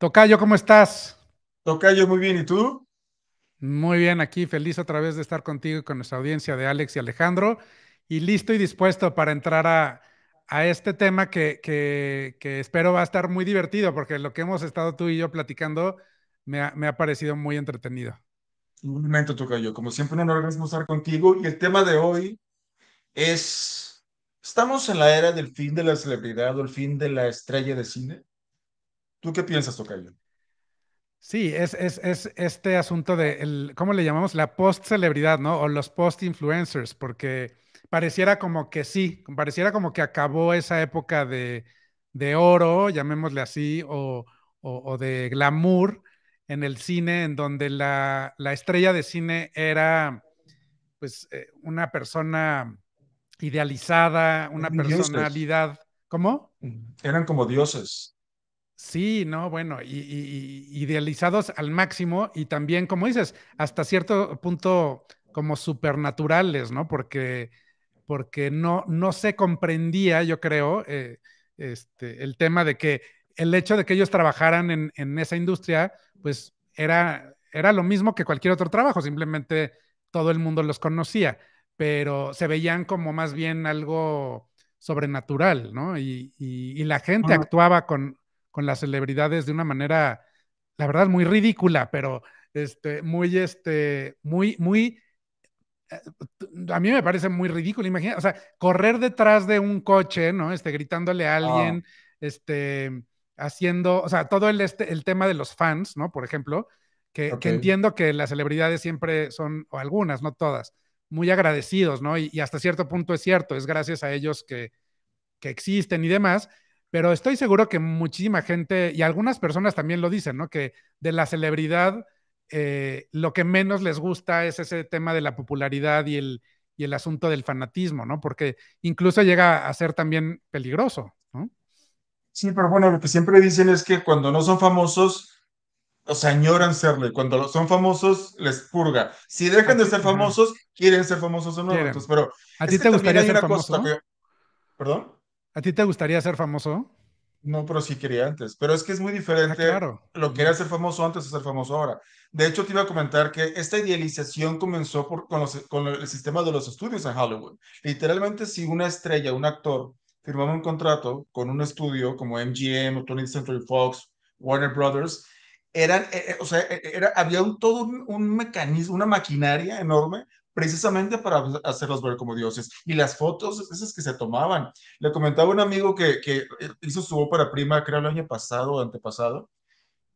Tocayo, ¿cómo estás? Tocayo, muy bien, ¿y tú? Muy bien, aquí feliz otra vez de estar contigo y con nuestra audiencia de Alex y Alejandro, y listo y dispuesto para entrar a, este tema que, que, espero va a estar muy divertido, porque lo que hemos estado tú y yo platicando me ha, parecido muy entretenido. Un momento, Tocayo, como siempre un honor estar contigo, y el tema de hoy es, ¿estamos en la era del fin de la celebridad o el fin de la estrella de cine? ¿Tú qué piensas, Tocayo? Sí, es, es, este asunto de, ¿cómo le llamamos? La post-celebridad, ¿no? O los post-influencers, porque pareciera como que sí, pareciera como que acabó esa época de, oro, llamémosle así, o, de glamour en el cine, en donde la, estrella de cine era pues eh, una persona idealizada, una personalidad. ¿Cómo? Eran como dioses. Sí, no, bueno, idealizados al máximo y también, como dices, hasta cierto punto como supernaturales, ¿no? Porque, porque no, no se comprendía, yo creo, eh, este, el tema de que el hecho de que ellos trabajaran en, en, esa industria, pues era, era lo mismo que cualquier otro trabajo, simplemente todo el mundo los conocía, pero se veían como más bien algo sobrenatural, ¿no? y, y la gente actuaba con, con las celebridades de una manera, la verdad, muy ridícula, pero este, muy, este, muy, muy, eh, a mí me parece muy ridículo, imagina, o sea, correr detrás de un coche, ¿no? Este, gritándole a alguien, este, haciendo, o sea, todo el, este, el tema de los fans, ¿no? Por ejemplo, que, entiendo que las celebridades siempre son, o algunas, no todas, muy agradecidos, ¿no? Y, hasta cierto punto es cierto, es gracias a ellos que, que existen y demás, pero estoy seguro que muchísima gente, y algunas personas también lo dicen, ¿no? Que de la celebridad, eh, lo que menos les gusta es ese tema de la popularidad y el, y el asunto del fanatismo, ¿no? Porque incluso llega a ser también peligroso, ¿no? Sí, pero bueno, lo que siempre dicen es que cuando no son famosos, o sea, añoran y Cuando son famosos, les purga. Si dejan de ser famosos, quieren ser famosos o no. pero ¿A ti te gustaría ser famoso? ¿Perdón? ¿A te gustaría ser famoso? No, pero sí quería antes. Pero es que es muy ah, diferente lo que era ser famoso antes a ser famoso ahora. De hecho, te iba a comentar que esta idealización comenzó con, el sistema de los estudios en Hollywood. Literalmente, si una estrella, un actor, firmaba un contrato con un estudio como MGM o 20th Fox, Warner Brothers, eran, eh, eh, o sea, e, e, era, había un, todo un, mecanismo, una maquinaria enorme precisamente para hacerlos ver como dioses. Y las fotos esas que se tomaban. Le comentaba un amigo que, eh, hizo su para prima, creo el año pasado o antepasado,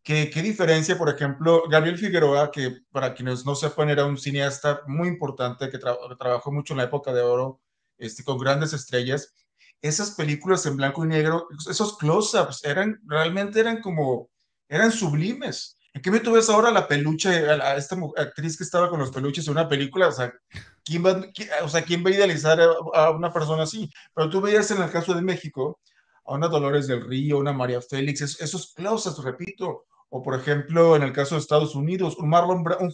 que qué diferencia, por ejemplo, Gabriel Figueroa, que para quienes no sepan era un cineasta muy importante que trabajó mucho en la época de oro, este, con grandes estrellas. Esas películas en blanco y negro, esos close-ups, eran, realmente eran como, eran sublimes ¿En qué me tú ves ahora la peluche, a, esta actriz que estaba con los peluches en una película? O sea, ¿quién va, o sea, ¿quién va a idealizar a, una persona así? Pero tú veías en el caso de México a una Dolores del Río, una María Félix, es, esos clausas, repito. O por ejemplo, en el caso de Estados Unidos, un,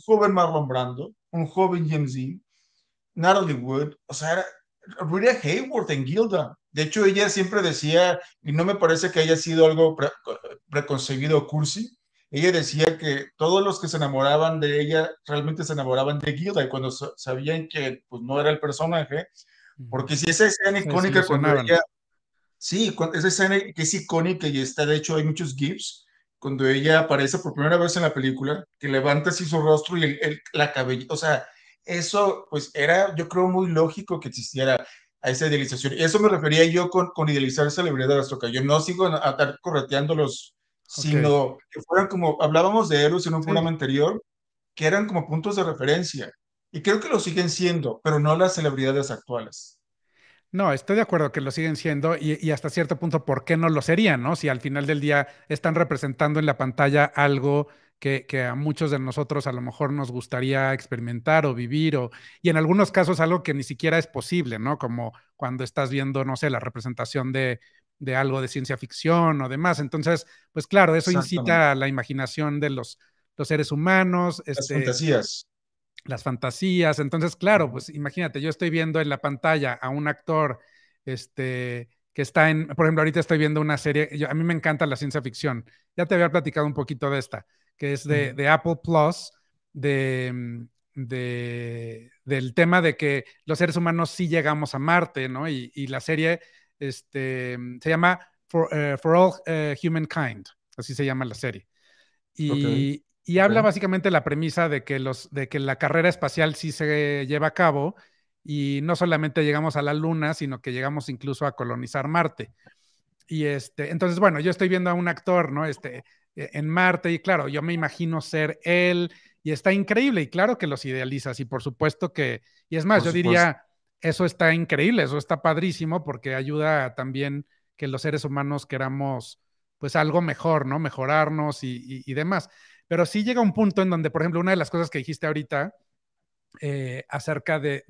joven Marlon Brando, un joven James Dean, Natalie Wood, o sea, era Rita Hayworth en Gilda. De hecho, ella siempre decía, y no me parece que haya sido algo preconcebido cursi, ella decía que todos los que se enamoraban de ella realmente se enamoraban de Gilda y cuando sabían que pues, no era el personaje, porque si esa escena icónica cuando ella, sí, esa escena que es icónica y está, de hecho hay muchos GIFs, cuando ella aparece por primera vez en la película, que levanta así su rostro y el, la cabello o sea, eso pues era, yo creo, muy lógico que existiera a esa idealización. y Eso me refería yo con, con idealizar celebridades, toca. Yo no sigo a estar correteando los, sino que fueran como, hablábamos de héroes en un programa anterior, que eran como puntos de referencia. Y creo que lo siguen siendo, pero no las celebridades actuales. No, estoy de acuerdo que lo siguen siendo y, hasta cierto punto, ¿por qué no lo serían? ¿no? Si al final del día están representando en la pantalla algo que, que, a muchos de nosotros a lo mejor nos gustaría experimentar o vivir, o, y en algunos casos algo que ni siquiera es posible, ¿no? Como cuando estás viendo, no sé, la representación de de algo de ciencia ficción o demás. Entonces, pues claro, eso incita a la imaginación de los, los seres humanos. Las este, fantasías. Las fantasías. Entonces, claro, pues imagínate, yo estoy viendo en la pantalla a un actor, este, que está en, por ejemplo, ahorita estoy viendo una serie, a mí me encanta la ciencia ficción, ya te había platicado un poquito de esta, que es de, Apple Plus, de, mm, de, del tema de que los seres humanos sí llegamos a Marte, ¿no? Y, y la serie este, mm, se llama For, eh, All eh, Humankind, así se llama la serie. Y, y habla básicamente la premisa de que, los, de que la carrera espacial sí se lleva a cabo y no solamente llegamos a la Luna, sino que llegamos incluso a colonizar Marte. Y este, entonces, bueno, yo estoy viendo a un actor, ¿no? Este, e, en Marte y claro, yo me imagino ser él y está increíble y claro que los idealizas y por supuesto que, y es más, yo diría, eso está increíble, eso está padrísimo porque ayuda también que los seres humanos queramos pues algo mejor, ¿no? Mejorarnos y, demás. Pero sí llega un punto en donde, por ejemplo, una de las cosas que dijiste ahorita eh, acerca de,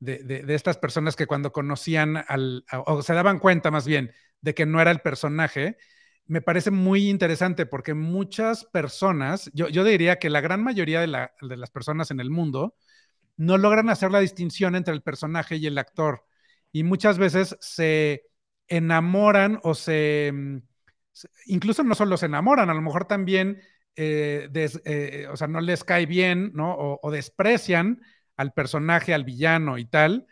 estas personas que cuando conocían al, o se daban cuenta más bien de que no era el personaje, me parece muy interesante porque muchas personas, yo, diría que la gran mayoría de las personas en el mundo no logran hacer la distinción entre el personaje y el actor. Y muchas veces se enamoran o se, mm, incluso no solo se enamoran, a lo mejor también, eh, eh, o sea, no les cae bien, ¿no? O, desprecian al personaje, al villano y tal.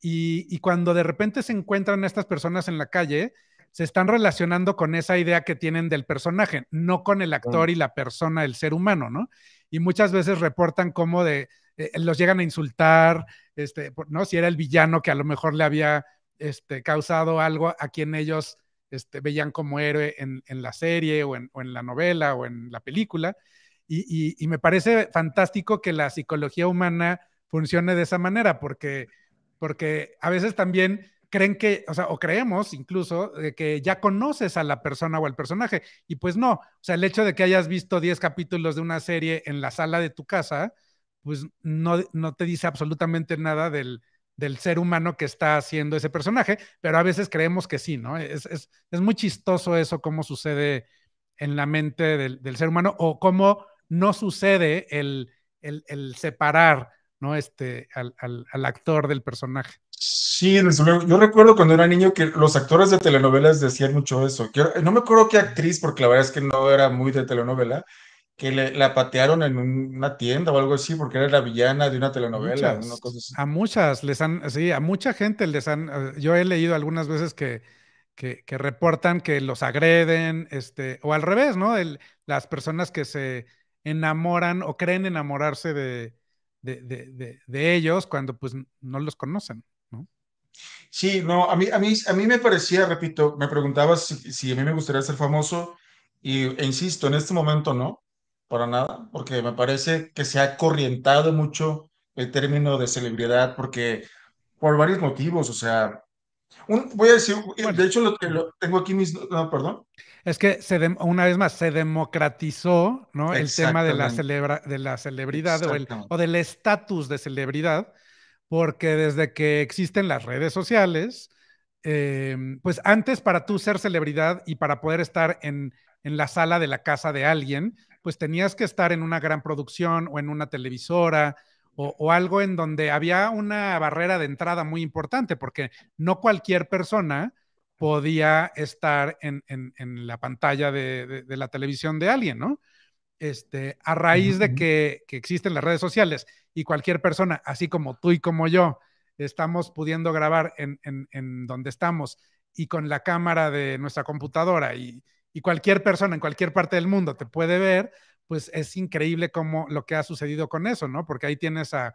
Y, y cuando de repente se encuentran estas personas en la calle, se están relacionando con esa idea que tienen del personaje, no con el actor y la persona, el ser humano, ¿no? Y muchas veces reportan como de, eh, los llegan a insultar, este, ¿no? Si era el villano que a lo mejor le había este, causado algo a quien ellos este, veían como héroe en, la serie o en, la novela o en la película. Y, me parece fantástico que la psicología humana funcione de esa manera, porque, porque a veces también creen que, o sea, o creemos incluso eh, que ya conoces a la persona o al personaje, y pues no, o sea, el hecho de que hayas visto 10 capítulos de una serie en la sala de tu casa, pues no, te dice absolutamente nada del, ser humano que está haciendo ese personaje, pero a veces creemos que sí, ¿no? Es, muy chistoso eso, cómo sucede en la mente del, ser humano o cómo no sucede el, separar, ¿no? Este, al, al, actor del personaje. Sí, yo recuerdo cuando era niño que los actores de telenovelas decían mucho eso. no me acuerdo qué actriz, porque la verdad es que no era muy de telenovela, que la patearon en una tienda o algo así porque era la villana de una telenovela. A muchas les han, sí, a mucha gente les han, eh, yo he leído algunas veces que, que, reportan que los agreden, este, o al revés, ¿no? El, las personas que se enamoran o creen enamorarse de, de, ellos cuando pues no los conocen, ¿no? Sí, no, a mí, a mí, me parecía, repito, me preguntabas si, a mí me gustaría ser famoso y, e insisto, en este momento no, para nada, porque me parece que se ha corrientado mucho el término de celebridad, porque por varios motivos, o sea, voy a decir, de hecho lo, que tengo aquí mis, no, perdón. Es que se una vez más se democratizó, ¿no? El tema de la de la celebridad o, el, o, del estatus de celebridad, porque desde que existen las redes sociales, em, pues antes para tú ser celebridad y para poder estar en, en la sala de la casa de alguien, pues tenías que estar en una gran producción o en una televisora o, algo en donde había una barrera de entrada muy importante, porque no cualquier persona podía estar en, la pantalla de, la televisión de alguien, ¿no? Este, a raíz de que, existen las redes sociales y cualquier persona, así como tú y como yo, estamos pudiendo grabar en, donde estamos y con la cámara de nuestra computadora y, y cualquier persona en cualquier parte del mundo te puede ver, pues es increíble cómo lo que ha sucedido con eso, ¿no? Porque ahí tienes a,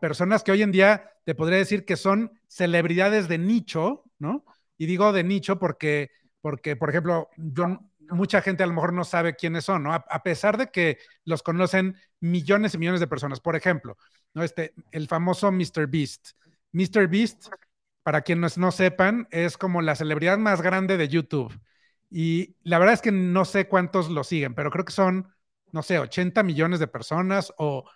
personas que hoy en día te podría decir que son celebridades de nicho, ¿no? Y digo de nicho porque, porque por ejemplo, yo, mucha gente a lo mejor no sabe quiénes son, ¿no? A, pesar de que los conocen millones y millones de personas. Por ejemplo, ¿no? Este, el famoso Mr. Beast. Mr. Beast, para quienes no sepan, es como la celebridad más grande de YouTube. Y la verdad es que no sé cuántos lo siguen, pero creo que son, no sé, 80 millones de personas o,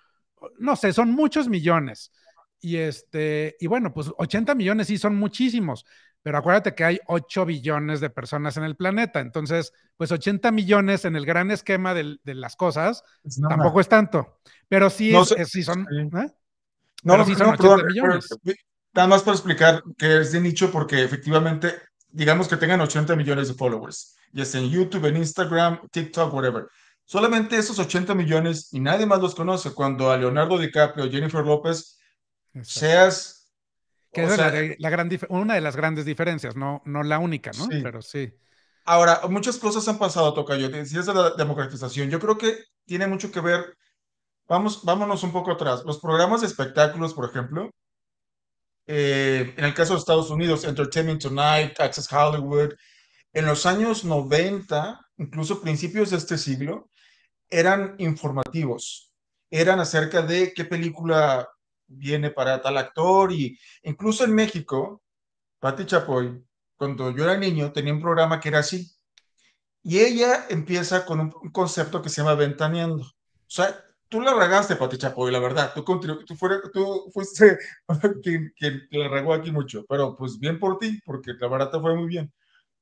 no sé, son muchos millones. Y este, y bueno, pues 80 millones sí son muchísimos, pero acuérdate que hay 8 billones de personas en el planeta. Entonces, pues 80 millones en el gran esquema de, las cosas tampoco es tanto. Pero sí, eh, sí son, ¿eh? no, no, Nada más para explicar que es de nicho, porque efectivamente digamos que tengan 80 millones de followers, ya sea en YouTube, en Instagram, TikTok, whatever. Solamente esos 80 millones y nadie más los conoce. Cuando a Leonardo DiCaprio, Jennifer López, seas... Que es la, gran una de las grandes diferencias, no, no la única, ¿no? Sí. Pero sí. Ahora, muchas cosas han pasado, Tocayo. si de la democratización. Yo creo que tiene mucho que ver. Vamos, vámonos un poco atrás. Los programas de espectáculos, por ejemplo, eh, en el caso de Estados Unidos, Entertainment Tonight, Access Hollywood, en los años 90, incluso principios de este siglo, eran informativos, eran acerca de qué película viene para tal actor y incluso en México, Patti Chapoy, cuando yo era niño, tenía un programa que era así. Y ella empieza con un, concepto que se llama ventaneando. O sea, tú la regaste, Pati Chapoy, la verdad. Tú, tú, tú fuiste quien, quien, la regó aquí mucho, pero pues bien por ti, porque la barata fue muy bien.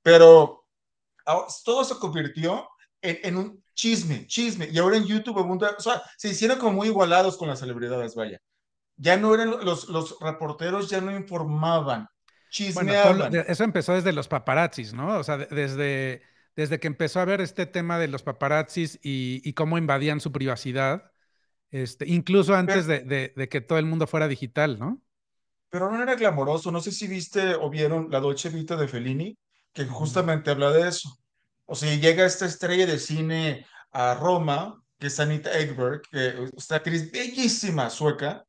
Pero todo se convirtió en, un chisme, chisme. Y ahora en YouTube o sea, se hicieron como muy igualados con las celebridades, vaya. Ya no eran los, los reporteros, ya no informaban. Chismeaban. eso empezó desde los paparazzis, ¿no? O sea, desde, desde que empezó a ver este tema de los paparazzis y, y cómo invadían su privacidad este, incluso antes de, que todo el mundo fuera digital, ¿no? Pero no era glamoroso. No sé si viste o vieron la Dolce Vita de Fellini, que justamente habla de eso. O sea, llega esta estrella de cine a Roma, que es Anita Ekberg, que es una actriz bellísima sueca,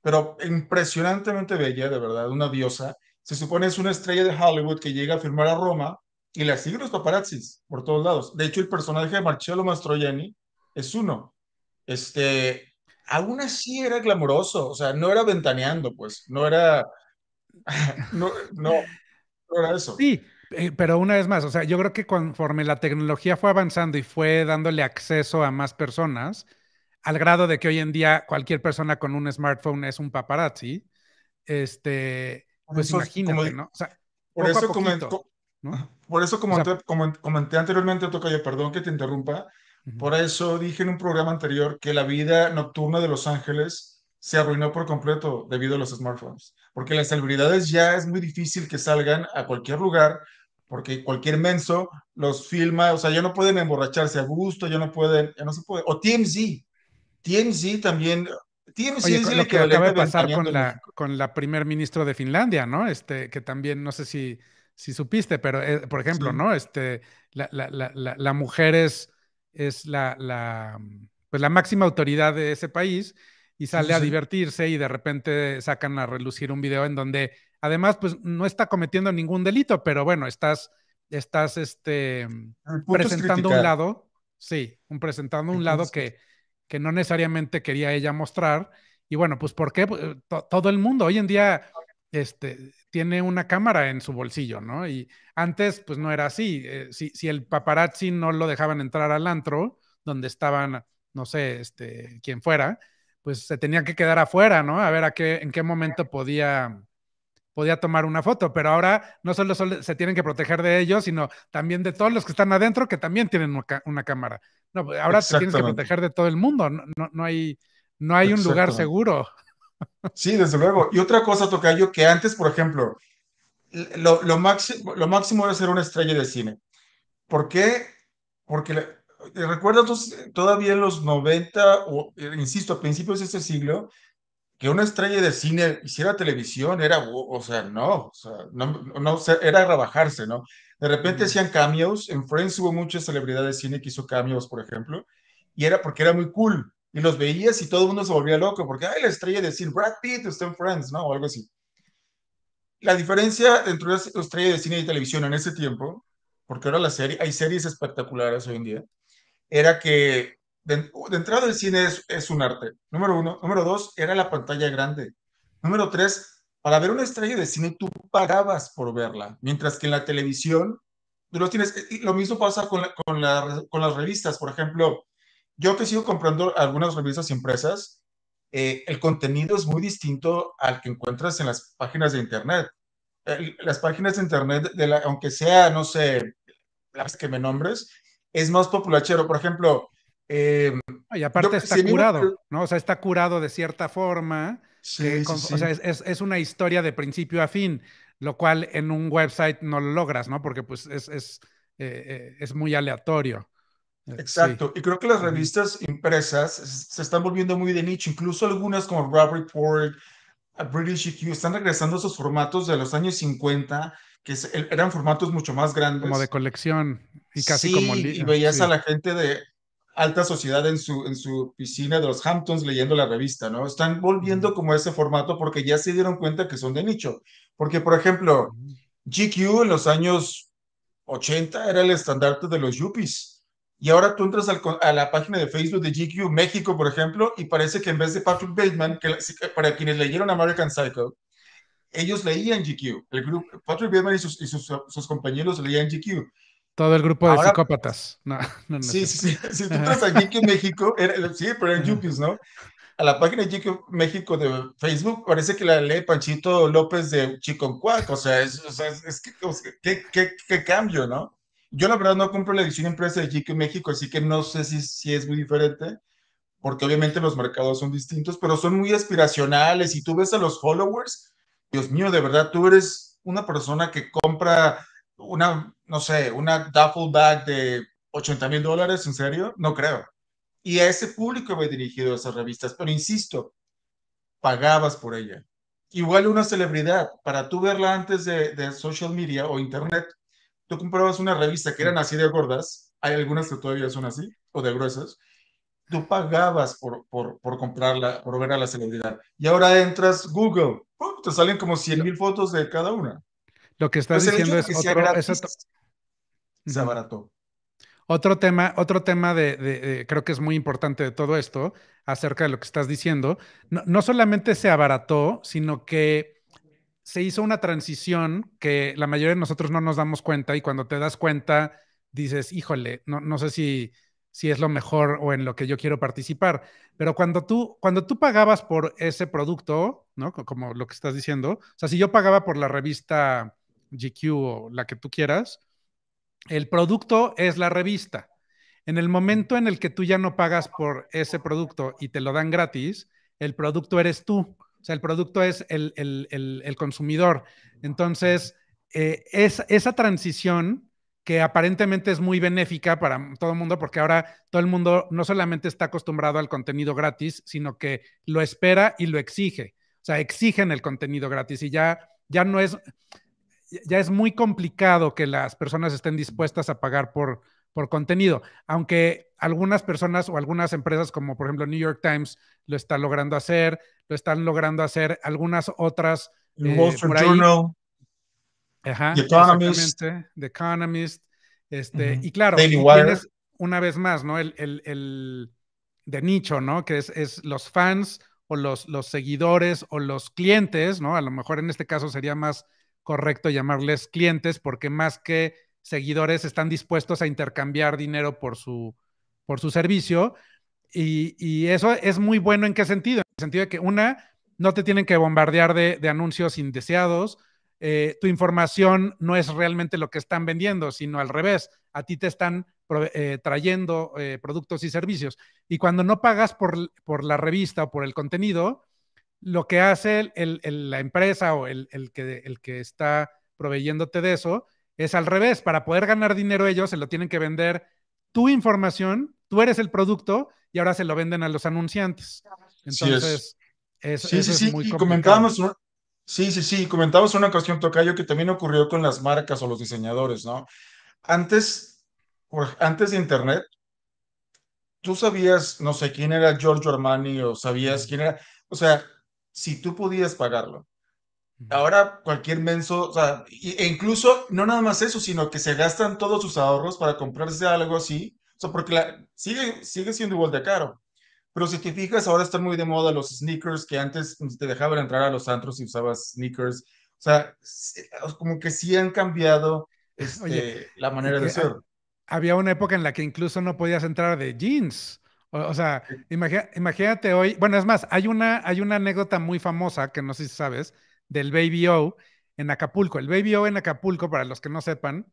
pero impresionantemente bella, de verdad, una diosa. Se supone es una estrella de Hollywood que llega a firmar a Roma y la siguen los paparazzis por todos lados. De hecho, el personaje de Marcello Mastroianni es uno este, aún así era glamoroso, o sea, no era ventaneando, pues, no era, no, no, era eso. Sí, eh, pero una vez más, o sea, yo creo que conforme la tecnología fue avanzando y fue dándole acceso a más personas, al grado de que hoy en día cualquier persona con un smartphone es un paparazzi, este, pues imagínate, ¿no? O sea, por, eso por eso como anteriormente comenté anteriormente, perdón que te interrumpa, por eso dije en un programa anterior que la vida nocturna de Los Ángeles se arruinó por completo debido a los smartphones, porque las celebridades ya es muy difícil que salgan a cualquier lugar, porque cualquier menso los filma, o sea, ya no pueden emborracharse a gusto, ya no pueden, ya no se puede. O TMZ, TMZ también, TMZ es lo que acaba de pasar con la, con la primer ministro de Finlandia, ¿no? Este, que también, no sé si, si supiste, pero eh, por ejemplo, ¿no? Este, la, la, la, la mujer es es la, mm, pues, la, máxima autoridad de ese país y sale a divertirse y de repente sacan a relucir un video en donde además pues no está cometiendo ningún delito, pero bueno, estás, estás este, mm, presentando un lado, sí, un, presentando un lado que, pues que no necesariamente quería ella mostrar. Y bueno, pues ¿por qué? Pues, eh, todo el mundo, hoy en día este, tiene una cámara en su bolsillo, ¿no? Y antes, pues no era así. Eh, si, el paparazzi no lo dejaban entrar al antro, donde estaban, no sé, este, quien fuera, pues se tenía que quedar afuera, ¿no? A ver a qué, en qué momento podía, podía tomar una foto. Pero ahora no solo, se tienen que proteger de ellos, sino también de todos los que están adentro, que también tienen una, cámara. Pues, ahora se tienen que proteger de todo el mundo. no, hay, no hay un lugar seguro. Sí, desde luego. Y otra cosa, toca Tocayo, que antes, por ejemplo, lo, máximo, lo máximo era ser una estrella de cine. ¿Por qué? Porque eh, recuerdo todavía en los 90, o eh, insisto, a principios de este siglo, que una estrella de cine hiciera televisión era, o sea, no, no, era rebajarse, ¿no? De repente hacían cameos, en Friends hubo muchas celebridades de cine que hizo cameos, por ejemplo, y era porque era muy cool, y los veías y todo el mundo se volvía loco porque, ay, la estrella de cine, Brad Pitt está en Friends, ¿no? O algo así. La diferencia entre una estrella de cine y televisión en ese tiempo, porque ahora la serie, hay series espectaculares hoy en día, era que de, entrada el cine es, es, un arte. Número uno. Número dos, era la pantalla grande. Número tres, para ver una estrella de cine tú pagabas por verla, mientras que en la televisión tú lo tienes. lo mismo pasa con, con, con las revistas, por ejemplo yo que sigo comprando algunas revistas impresas, eh, el contenido es muy distinto al que encuentras en las páginas de Internet. las páginas de Internet, de aunque sea, no sé, las que me nombres, es más populachero. Por ejemplo... Eh, y aparte está curado, ¿no? O sea, está curado de cierta forma. Sí, O sea, es, es una historia de principio a fin, lo cual en un website no lo logras, ¿no? Porque pues es, es, eh, es muy aleatorio. Exacto, y creo que las revistas impresas se están volviendo muy de nicho, incluso algunas como Robert Report, British EQ, están regresando a esos formatos de los años 50, que eran formatos mucho más grandes. Como de colección, y casi como... y veías a la gente de alta sociedad en su, en su piscina de los Hamptons leyendo la revista, ¿no? Están volviendo como ese formato porque ya se dieron cuenta que son de nicho, porque por ejemplo, GQ en los años 80 era el estandarte de los yuppies y ahora tú entras a la página de Facebook de GQ México, por ejemplo, y parece que en vez de Patrick Bateman, que para quienes leyeron American Psycho, ellos leían GQ. El grupo, Patrick Bateman y sus, compañeros leían GQ. Todo el grupo de Ahora, psicópatas. sí, sí, sí. Si tú entras a GQ México, sí, pero eran yuppies, ¿no? A la página de GQ México de Facebook parece que la lee Panchito López de Chiconcuac. O sea, es, o sea, es, que, qué, qué, qué, cambio, ¿no? Yo la verdad no compro la edición impresa de GQ México, así que no sé si, si es muy diferente, porque obviamente los mercados son distintos, pero son muy aspiracionales y tú ves a los followers, Dios mío, de verdad, tú eres una persona que compra una, no sé, una duffel bag de 80 mil dólares, ¿en serio? No creo. Y a ese público me dirigido a esas revistas, pero insisto, pagabas por ella. Igual una celebridad, para tú verla antes de social media o internet, tú comprabas una revista que eran así de gordas, hay algunas que todavía son así, o de gruesas, tú pagabas por, por, comprarla, por ver a la celebridad. Y ahora entras Google, te salen como 100 mil fotos de cada una. Lo que estás pues diciendo es que otro, abarató. se abarató. Otro tema, otro tema de, creo que es muy importante de todo esto, acerca de lo que estás diciendo, no solamente se abarató, sino que se hizo una transición que la mayoría de nosotros no nos damos cuenta y cuando te das cuenta dices, híjole, no, sé si, si es lo mejor o en lo que yo quiero participar. Pero cuando tú, cuando tú pagabas por ese producto, ¿no? Como lo que estás diciendo, o sea, si yo pagaba por la revista GQ o la que tú quieras, el producto es la revista. En el momento en el que tú ya no pagas por ese producto y te lo dan gratis, el producto eres tú. O sea, el producto es el, consumidor. Ah, Entonces, eh, es, esa transición que aparentemente es muy benéfica para todo el mundo, porque ahora todo el mundo no solamente está acostumbrado al contenido gratis, sino que lo espera y lo exige. O sea, exigen el contenido gratis y ya, ya no es, ya es muy complicado que las personas estén dispuestas a pagar por, por contenido, aunque algunas personas o algunas empresas, como por ejemplo New York Times, lo están logrando hacer, lo están logrando hacer algunas otras. El eh, Wall Street Journal. Ajá, The Economist. The Economist. Este, Y claro, tienes una vez más, ¿no? El, el, el de nicho, ¿no? Que es, es los fans o los, los, seguidores o los clientes, ¿no? A lo mejor en este caso sería más correcto llamarles clientes porque más que seguidores están dispuestos a intercambiar dinero por su, por su servicio. Y, y eso es muy bueno en qué sentido, en el sentido de que una, no te tienen que bombardear de, anuncios indeseados, eh, tu información no es realmente lo que están vendiendo, sino al revés, a ti te están eh, trayendo eh, productos y servicios. Y cuando no pagas por, la revista o por el contenido, lo que hace la empresa o el, que, el que está proveyéndote de eso es al revés, para poder ganar dinero ellos se lo tienen que vender tu información, tú eres el producto y ahora se lo venden a los anunciantes. Entonces, sí, es. sí, sí, es comentábamos, sí, sí, sí, comentábamos una cuestión, Tocayo, que también ocurrió con las marcas o los diseñadores, ¿no? Antes, antes de Internet, tú sabías, no sé, quién era Giorgio Armani o sabías quién era, o sea, si tú podías pagarlo. Ahora cualquier menso, o sea, e incluso no nada más eso, sino que se gastan todos sus ahorros para comprarse algo así, o sea, porque sigue, sigue siendo igual de caro. Pero si te fijas, ahora están muy de moda los sneakers que antes te dejaban entrar a los antros y usabas sneakers. O sea, como que sí han cambiado este, la manera de ser. Había una época en la que incluso no podías entrar de jeans. O, sea, imagínate hoy. Bueno, es más, hay una, hay una anécdota muy famosa que no sé si sabes del Baby O en Acapulco. El Baby O en Acapulco, para los que no sepan,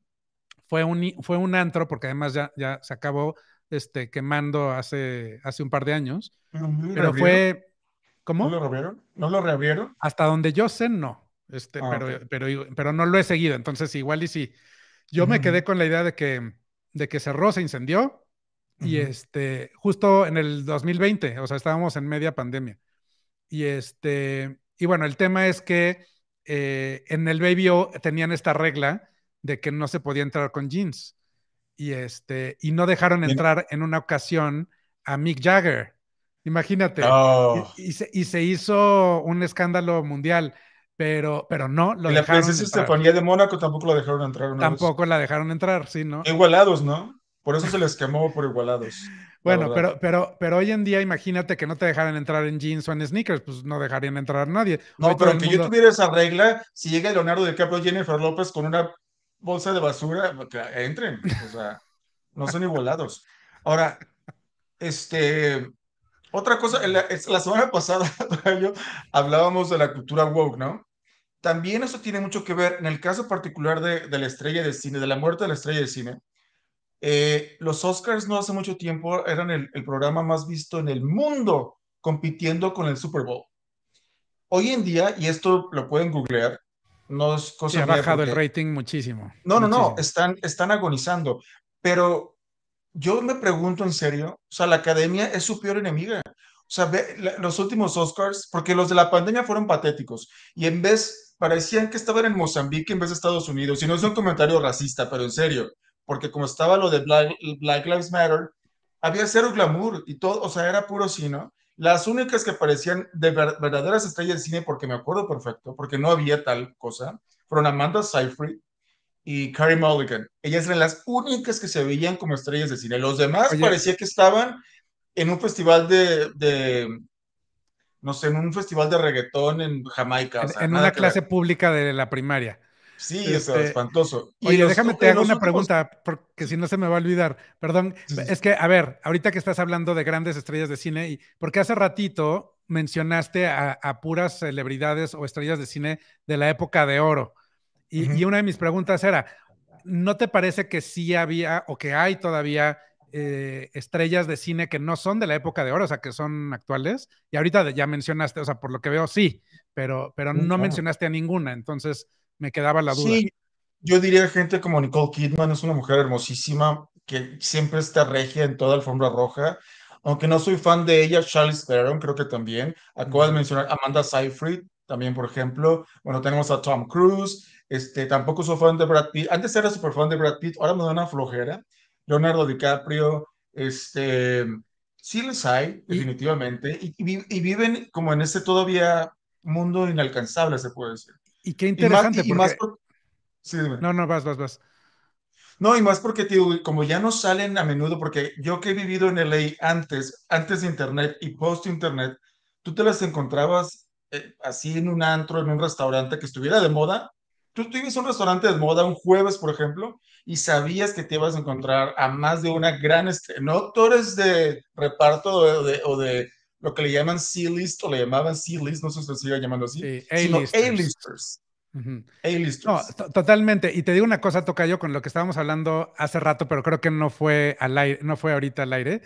fue un, fue un antro, porque además ya, ya se acabó, este, quemando hace, hace un par de años. pero fue... ¿Cómo? ¿No lo reabrieron? ¿No lo Hasta donde yo sé, no. Este, ah, pero, pero, no lo he seguido. Entonces, igual y si. Yo me quedé con la idea de que, de que cerró, se incendió. Y este, justo en el 2020, o sea, estábamos en media pandemia. Y este, y bueno, el tema es que eh, en el Baby O tenían esta regla de que no se podía entrar con jeans y, este, y no dejaron entrar en una ocasión a Mick Jagger. Imagínate. Oh. Y, se, hizo un escándalo mundial, pero, pero no lo y La princesa Estefanía de Mónaco tampoco la dejaron entrar. tampoco la dejaron entrar, sí, ¿no? Igualados, ¿no? Por eso se les quemó por igualados. Bueno, pero, pero, pero hoy en día imagínate que no te dejaran entrar en jeans o en sneakers, pues no dejarían entrar a nadie. No, pero que yo tuviera esa regla, si llega Leonardo capo Jennifer López con una bolsa de basura, entren, o sea, no son igualados. Ahora, este, otra cosa, la, semana pasada hablábamos de la cultura woke, ¿no? También eso tiene mucho que ver, en el caso particular de, la estrella de cine, de la muerte de la estrella de cine, eh, los Oscars no hace mucho tiempo eran el programa más visto en el mundo compitiendo con el Super Bowl. Hoy en día, y esto lo pueden googlear, no ha bajado el rating muchísimo. No, no, no, están, están agonizando. Pero yo me pregunto en serio, o sea, la academia es su peor enemiga. O sea, los últimos Oscars, porque los de la pandemia fueron patéticos y en vez parecían que estaban en Mozambique en vez de Estados Unidos. Y no es un comentario racista, pero en serio, porque como estaba lo de Black, Black Lives Matter, había cero glamour y todo, o sea, era puro sí, ¿no? Las únicas que parecían de verdaderas estrellas de cine, porque me acuerdo perfecto, porque no había tal cosa, fueron Amanda Seyfried y Carrie Mulligan. Ellas eran las únicas que se veían como estrellas de cine. Los demás parecía que estaban en un festival de, no sé, en un festival de reggaetón en Jamaica. En, una clase pública de la primaria. Sí, es este, espantoso. Oye, déjame te hago una pregunta, porque si no se me va a olvidar. Perdón, es que, a ver, ahorita que estás hablando de grandes estrellas de cine, y porque hace ratito mencionaste a, puras celebridades o estrellas de cine de la época de oro. Y, una de mis preguntas era, ¿no te parece que sí había o que hay todavía eh, estrellas de cine que no son de la época de oro, o sea, que son actuales? Y ahorita ya mencionaste, o sea, por lo que veo sí, pero, pero no mencionaste a ninguna. Entonces, me quedaba la duda. yo diría gente como Nicole Kidman, es una mujer hermosísima que siempre está regia en toda alfombra roja. Aunque no soy fan de ella, Charlize Theron creo que también. Acabo de mencionar Amanda Seyfried también, por ejemplo. Bueno, tenemos a Tom Cruise. Este, tampoco soy fan de Brad Pitt. Antes era súper fan de Brad Pitt, ahora me da una flojera. Leonardo DiCaprio, este, sí les hay, definitivamente. Y, y viven como en este todavía mundo inalcanzable, se puede decir. Y qué interesante. porque... no, no, vas, vas, vas. No, y más porque, tío, como ya no salen a menudo, porque yo que he vivido en LA antes, antes de Internet y post-Internet, tú te las encontrabas eh, así en un antro, en un restaurante que estuviera de moda. Tú, tuviste un restaurante de moda un jueves, por ejemplo, y sabías que te ibas a encontrar a más de una gran, no eres de reparto o de lo que le llaman C-list o le llamaban C-list, no sé si lo sigue llamando así, sino A-listers. No, totalmente. Y te digo una cosa, toca yo con lo que estábamos hablando hace rato, pero creo que no fue al aire, no fue ahorita al aire.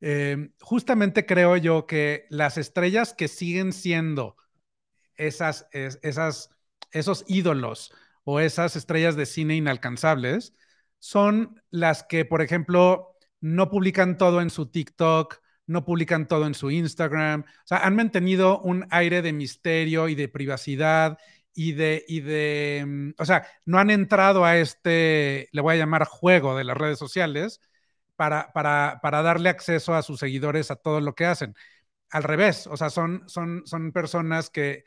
Eh, justamente creo yo que las estrellas que siguen siendo esas, esas, esos ídolos o esas estrellas de cine inalcanzables son las que, por ejemplo, no publican todo en su TikTok, no publican todo en su Instagram. O sea, han mantenido un aire de misterio y de privacidad y de, y de, mm, o sea, no han entrado a este, le voy a llamar juego de las redes sociales para, para, darle acceso a sus seguidores a todo lo que hacen. Al revés, o sea, son, son, son personas que,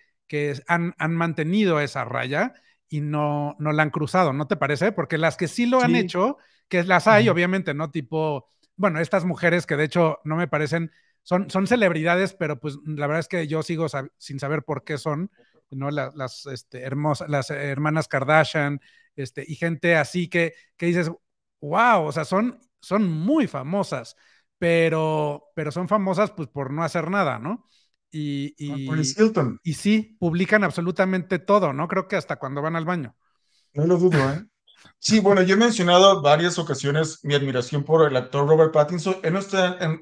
han, mantenido esa raya y no, no la han cruzado, ¿no te parece? Porque las que sí lo han hecho, que las hay, obviamente, ¿no? Tipo bueno, estas mujeres que de hecho no me parecen, son, son celebridades, pero pues la verdad es que yo sigo sin saber por qué son, ¿no? Las, este, hermosas, las hermanas Kardashian, este, y gente así que, que dices, wow, o sea, son, son muy famosas, pero, pero son famosas pues por no hacer nada, ¿no? Y, y, y sí, publican absolutamente todo, ¿no? Creo que hasta cuando van al baño. No lo dudo, ¿eh? Sí, bueno, yo he mencionado varias ocasiones mi admiración por el actor Robert Pattinson. Él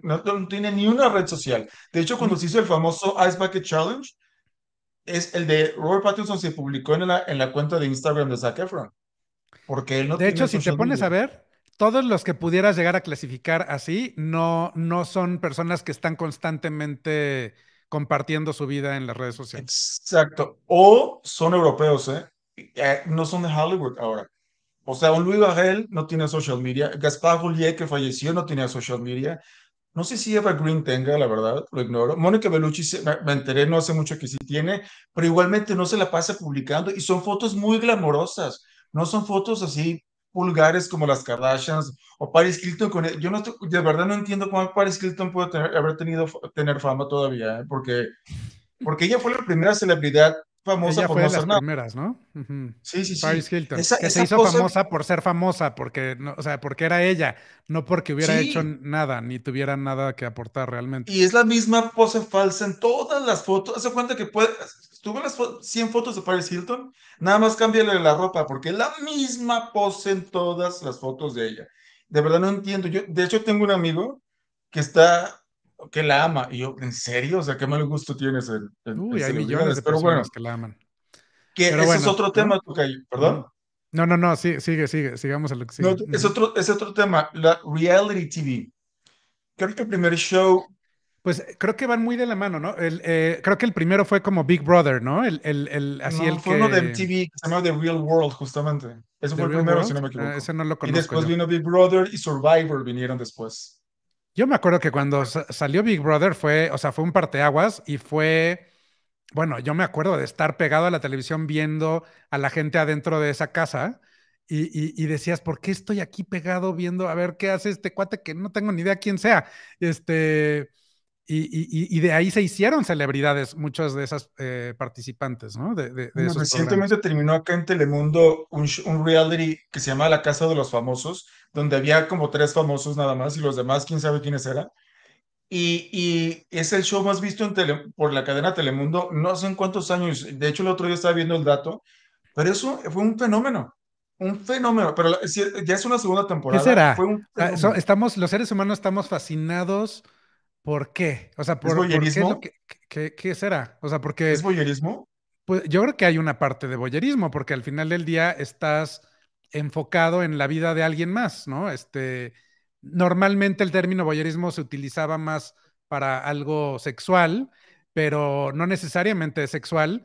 no, tiene ni una red social. De hecho, cuando se hizo el famoso Ice Bucket Challenge, es el de Robert Pattinson se publicó en la, en la cuenta de Instagram de Zac Efron. Porque él no De hecho, si te pones a ver, todos los que pudieras llegar a clasificar así no, no son personas que están constantemente compartiendo su vida en las redes sociales. Exacto. O son europeos, ¿eh? eh no son de Hollywood ahora. O sea, un Luis bagel no tiene social media, Gaspar Roulier, que falleció, no tenía social media. No sé si Eva Green tenga, la verdad, lo ignoro. Mónica Bellucci, me enteré no hace mucho que sí tiene, pero igualmente no se la pasa publicando y son fotos muy glamorosas. No son fotos así vulgares como las Kardashians o Paris Hilton. Con yo no, de verdad no entiendo cómo Paris Hilton puede haber tenido tener fama todavía, ¿eh? porque, porque ella fue la primera celebridad famosa Ella por fue no de las primeras, ¿no? Sí, sí, sí. Paris Hilton. que se hizo famosa por ser famosa, porque, no, o sea, porque era ella, no porque hubiera hecho nada, ni tuviera nada que aportar realmente. Y es la misma pose falsa en todas las fotos. Hace cuenta que puede. Tuve las 100 fotos de Paris Hilton, nada más cámbiale la ropa, porque es la misma pose en todas las fotos de ella. De verdad no entiendo. Yo, de hecho, tengo un amigo que está que la ama. Y yo, ¿en serio? O sea, qué mal gusto tienes Uy, hay millones de pero personas que la aman. ese es otro tema, perdón. No, no, no, sí, sigue, sigue, sigamos a lo que sigue. es, otro, es otro tema, la reality TV. Creo que el primer show pues creo que van muy de la mano, ¿no? El, eh, creo que el primero fue como Big Brother, ¿no? El, el, el así no, el fue que... uno de MTV que se llamaba The Real World, justamente. Ese fue el primero, si no me equivoco. Ah, no lo conozco. Y después vino Big Brother y Survivor vinieron después. Yo me acuerdo que cuando salió Big Brother fue, o sea, fue un parteaguas y fue, bueno, yo me acuerdo de estar pegado a la televisión viendo a la gente adentro de esa casa y, decías, ¿por qué estoy aquí pegado viendo a ver qué hace este cuate que no tengo ni idea quién sea? Este, y, de ahí se hicieron celebridades muchas de esas eh, participantes, ¿no? De, recientemente terminó acá en Telemundo un, reality que se llama La Casa de los Famosos, donde había como tres famosos nada más y los demás, quién sabe quiénes eran. Y, es el show más visto en tele, por la cadena Telemundo, no sé en cuántos años. De hecho, el otro día estaba viendo el dato, pero eso fue un fenómeno un fenómeno, pero ya es una segunda temporada. ¿Qué será? Ah, estamos, los seres humanos estamos fascinados ¿Por qué? O sea, por, ¿Es qué, que, será? O sea, porque... ¿Es boyerismo? Pues yo creo que hay una parte de boyerismo, porque al final del día estás enfocado en la vida de alguien más, ¿no? Este, normalmente el término boyerismo se utilizaba más para algo sexual, pero no necesariamente sexual.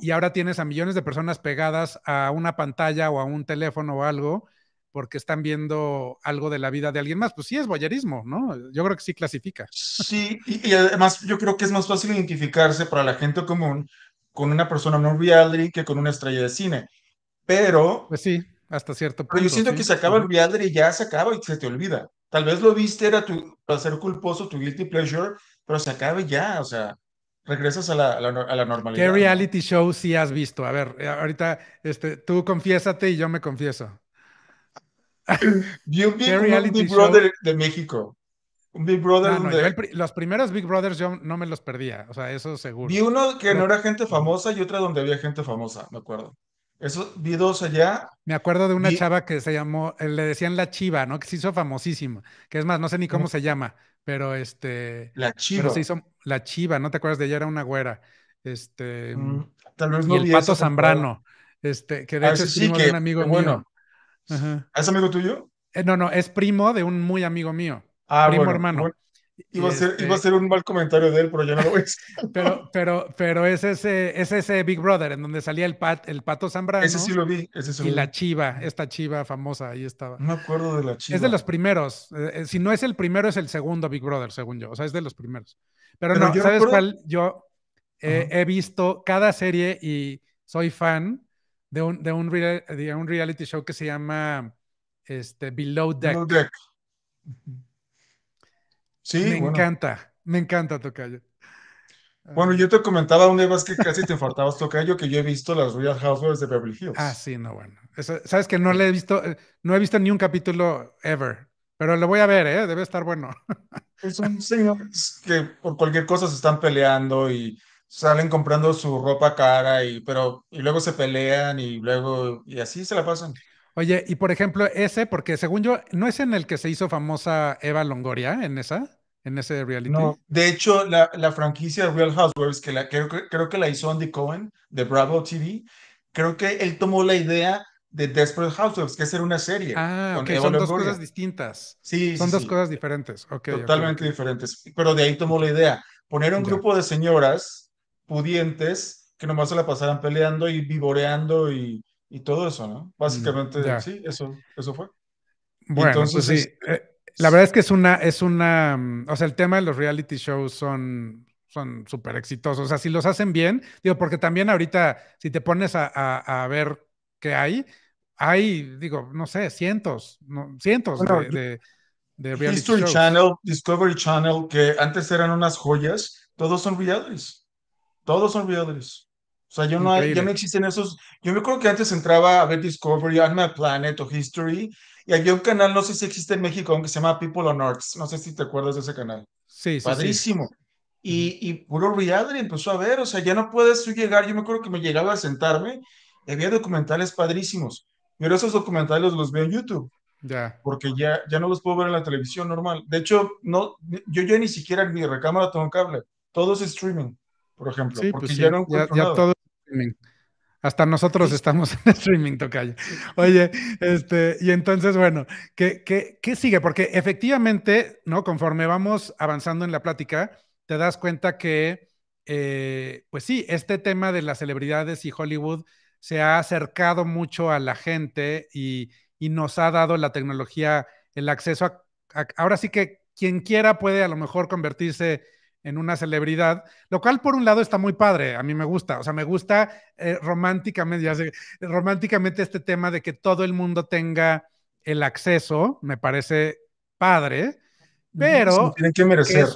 y, ahora tienes a millones de personas pegadas a una pantalla o a un teléfono o algo porque están viendo algo de la vida de alguien más. Pues sí es boyerismo, ¿no? Yo creo que sí clasifica. Sí, y, además yo creo que es más fácil identificarse para la gente común con una persona no reality que con una estrella de cine. Pero... Pues sí, hasta cierto punto. Pero yo siento que se acaba el reality y ya se acaba y se te olvida. Tal vez lo viste, era tu placer culposo, tu guilty pleasure, pero se acaba ya, o sea regresas a la, a, la, normalidad. ¿Qué reality show sí has visto? A ver, eh, ahorita este, tú confiésate y yo me confieso. Vi Big, Brother de México. Un Brother. los primeros Big Brothers yo no me los perdía, o sea, eso seguro. Vi uno que no era gente famosa y otra donde había gente famosa, me acuerdo. Eso, vi dos allá. Me acuerdo de una chava que se llamó, eh, le decían la Chiva, ¿no? Que se hizo famosísima. Que es más, no sé ni cómo se llama, pero este. La Chiva. Pero se hizo la Chiva, ¿no te acuerdas de ella? Era una güera. Este. Mm, tal vez no y el Pato Zambrano. Este, que de ah, hecho hecho sí, un amigo bueno, mío. ¿Es amigo tuyo? Eh, no, no, es primo de un muy amigo mío. Ah, primo hermano. Iba, a este ser, un mal comentario de él, pero ya no lo es pero, pero, pero es ese, es ese Big Brother en donde salía el, pat, el pato Zambrano. Ese sí lo vi. y la chiva, esta chiva famosa, ahí estaba. No me acuerdo de la chiva. Es de los primeros. Eh, eh, si no es el primero, es el segundo Big Brother, según yo. O sea, es de los primeros. Pero, no, ¿sabes cuál? Yo he visto cada serie y soy fan de un, de un, reality show que se llama este, Below Deck. Below Deck. Sí, me encanta, me encanta Tocayo. Bueno, yo te comentaba una vez que casi te faltabas Tocayo, que yo he visto las Real Housewives de Beverly Hills. Ah, sí, no, bueno. Sabes que no le he visto, eh, no he visto ni un capítulo ever, pero lo voy a ver, ¿eh? Debe estar bueno. Es un señor que por cualquier cosa se están peleando y salen comprando su ropa cara y pero y luego se pelean y luego y así se la pasan. Oye, y por ejemplo, ese porque según yo no es en el que se hizo famosa Eva Longoria en esa en ese reality. No, de hecho la, la franquicia Real Housewives que la creo, que la hizo Andy Cohen de Bravo TV, creo que él tomó la idea de Desperate Housewives, que es una serie. Ah, okay. son dos cosas distintas. Sí, son dos cosas diferentes. Totalmente diferentes. Pero de ahí tomó la idea. Poner un grupo de señoras pudientes que nomás se la pasaran peleando y vivoreando y, y todo eso, ¿no? Básicamente, sí, eso, eso fue. Bueno, pues Entonces, pues sí. Eh, la verdad es que es una, es una, mm, o sea, el tema de los reality shows son son súper exitosos, o sea, si los hacen bien, digo, porque también ahorita, si te pones a, a, ver qué hay, hay, digo, no sé, cientos, cientos de, de, History Channel, Discovery Channel, que antes eran unas joyas, todos son realities. Todos son O sea, yo no, ya no existen esos. Yo me acuerdo que antes entraba a ver Discovery, Animal Planet o History, y había un canal, no sé si existe en México, aunque se llama People on Arts. No sé si te acuerdas de ese canal. Sí, sí. Padrísimo. Y, y, puro reality empezó a ver, o sea, ya no puedes tú llegar, yo me acuerdo que me llegaba a sentarme y había documentales padrísimos, pero esos documentales los veo en YouTube, ya. porque ya, ya no los puedo ver en la televisión normal, de hecho, no, yo yo ni siquiera en mi recámara tengo cable, todo es streaming por ejemplo. Pues ya, streaming. Hasta nosotros estamos en streaming, Tocayo. Oye, este, y entonces, bueno, ¿qué, sigue? Porque efectivamente, ¿no? Conforme vamos avanzando en la plática, te das cuenta que, eh, pues sí, este tema de las celebridades y Hollywood se ha acercado mucho a la gente y, nos ha dado la tecnología el acceso a, Ahora sí que quien quiera puede a lo mejor convertirse en una celebridad, lo cual por un lado está muy padre, a mí me gusta, o sea, me gusta eh, románticamente, ya sé, románticamente este tema de que todo el mundo tenga el acceso, me parece padre, pero que merecer.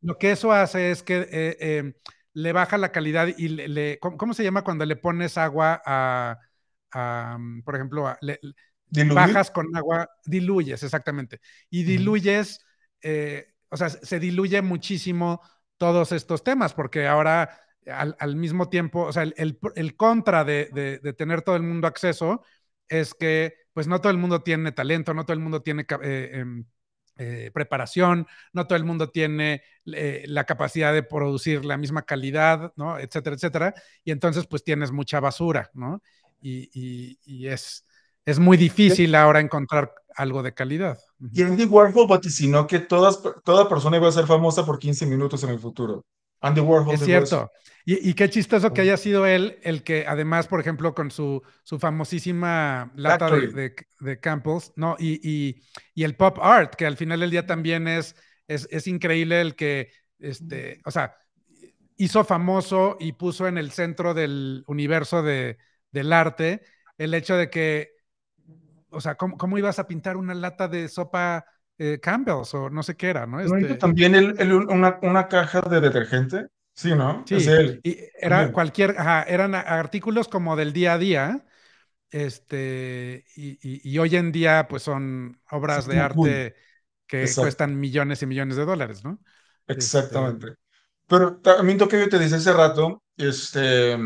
Lo, que eso, hace es que eh, em, le baja la calidad y le, ¿cómo, se llama cuando le pones agua a, mm, por ejemplo, bajas con agua, diluyes, exactamente, y diluyes... Eh, o sea, se diluye muchísimo todos estos temas, porque ahora al, mismo tiempo, o sea, el, contra de, tener todo el mundo acceso es que, pues no todo el mundo tiene talento, no todo el mundo tiene eh, em, eh, preparación, no todo el mundo tiene eh, la capacidad de producir la misma calidad, ¿no? Etcétera, etcétera. Y entonces, pues tienes mucha basura, ¿no? y es, es muy difícil ahora encontrar algo de calidad. Y Andy Warhol vaticinó que todas, toda persona iba a ser famosa por 15 minutos en el futuro. Andy Warhol. Es cierto. Y, qué chistoso que haya sido él el que, además, por ejemplo, con su, su famosísima lata de, de, Campbell's, ¿no? Y, el pop art, que al final del día también es, es, increíble el que, este, o sea, hizo famoso y puso en el centro del universo de, del arte el hecho de que o sea, ¿cómo, ¿cómo, ibas a pintar una lata de sopa eh, Campbell's o no sé qué era, ¿no? Este, también el, una, una, caja de detergente, sí, ¿no? Sí, Y era cualquier, eran artículos como del día a día, este, y, y, hoy en día pues son obras de arte que cuestan millones y millones de dólares, ¿no? Este, Exactamente. Pero también lo que yo te dije hace rato, este,